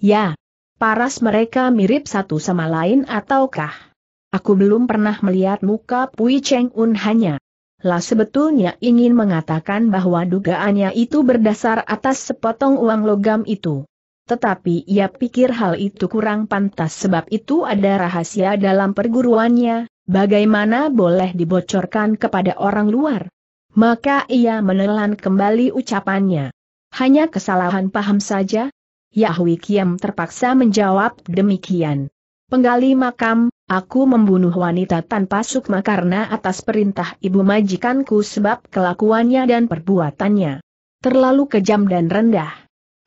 S1: Ya. Paras mereka mirip satu sama lain ataukah? Aku belum pernah melihat muka Pui Cheng Un hanya. Lah sebetulnya ingin mengatakan bahwa dugaannya itu berdasar atas sepotong uang logam itu. Tetapi ia pikir hal itu kurang pantas sebab itu ada rahasia dalam perguruannya, bagaimana boleh dibocorkan kepada orang luar. Maka ia menelan kembali ucapannya. Hanya kesalahan paham saja? Yahwi Kiam terpaksa menjawab demikian. Penggali makam, Aku membunuh wanita tanpa sukma karena atas perintah ibu majikanku sebab kelakuannya dan perbuatannya. Terlalu kejam dan rendah.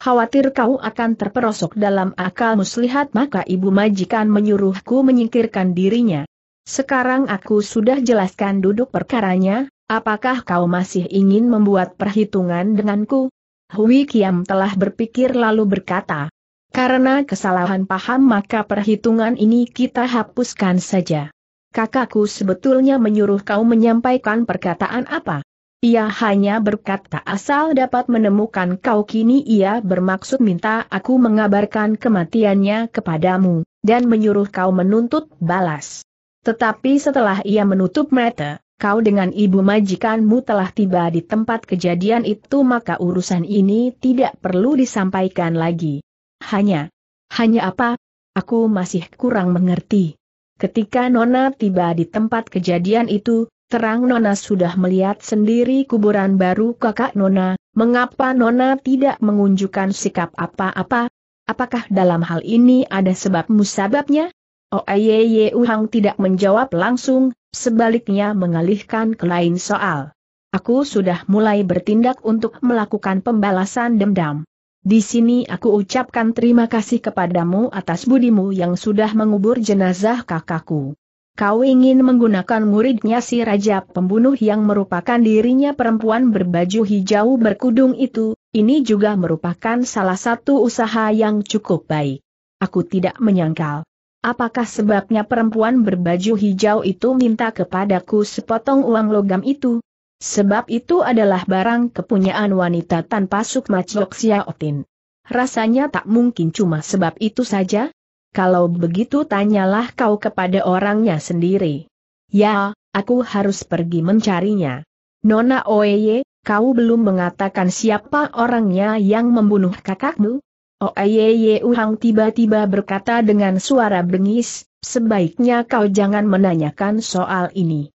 S1: Khawatir kau akan terperosok dalam akal muslihat maka ibu majikan menyuruhku menyingkirkan dirinya. Sekarang aku sudah jelaskan duduk perkaranya, apakah kau masih ingin membuat perhitungan denganku? Hui Kiam telah berpikir lalu berkata, karena kesalahan paham maka perhitungan ini kita hapuskan saja. Kakakku sebetulnya menyuruh kau menyampaikan perkataan apa? Ia hanya berkata asal dapat menemukan kau kini ia bermaksud minta aku mengabarkan kematiannya kepadamu, dan menyuruh kau menuntut balas. Tetapi setelah ia menutup mata, kau dengan ibu majikanmu telah tiba di tempat kejadian itu maka urusan ini tidak perlu disampaikan lagi. Hanya, hanya apa? Aku masih kurang mengerti. Ketika Nona tiba di tempat kejadian itu, terang Nona sudah melihat sendiri kuburan baru kakak Nona, mengapa Nona tidak mengunjukkan sikap apa-apa? Apakah dalam hal ini ada sebab musababnya? Oeyeye oh, Uhang tidak menjawab langsung, sebaliknya mengalihkan ke lain soal. Aku sudah mulai bertindak untuk melakukan pembalasan dendam. Di sini aku ucapkan terima kasih kepadamu atas budimu yang sudah mengubur jenazah kakakku. Kau ingin menggunakan muridnya si Raja Pembunuh yang merupakan dirinya perempuan berbaju hijau berkudung itu, ini juga merupakan salah satu usaha yang cukup baik. Aku tidak menyangkal. Apakah sebabnya perempuan berbaju hijau itu minta kepadaku sepotong uang logam itu? Sebab itu adalah barang kepunyaan wanita tanpa sukma Cok Siaotin. Rasanya tak mungkin cuma sebab itu saja? Kalau begitu tanyalah kau kepada orangnya sendiri. Ya, aku harus pergi mencarinya. Nona Oeye, kau belum mengatakan siapa orangnya yang membunuh kakakmu? Oeye Uhang tiba-tiba berkata dengan suara bengis, sebaiknya kau jangan menanyakan soal ini.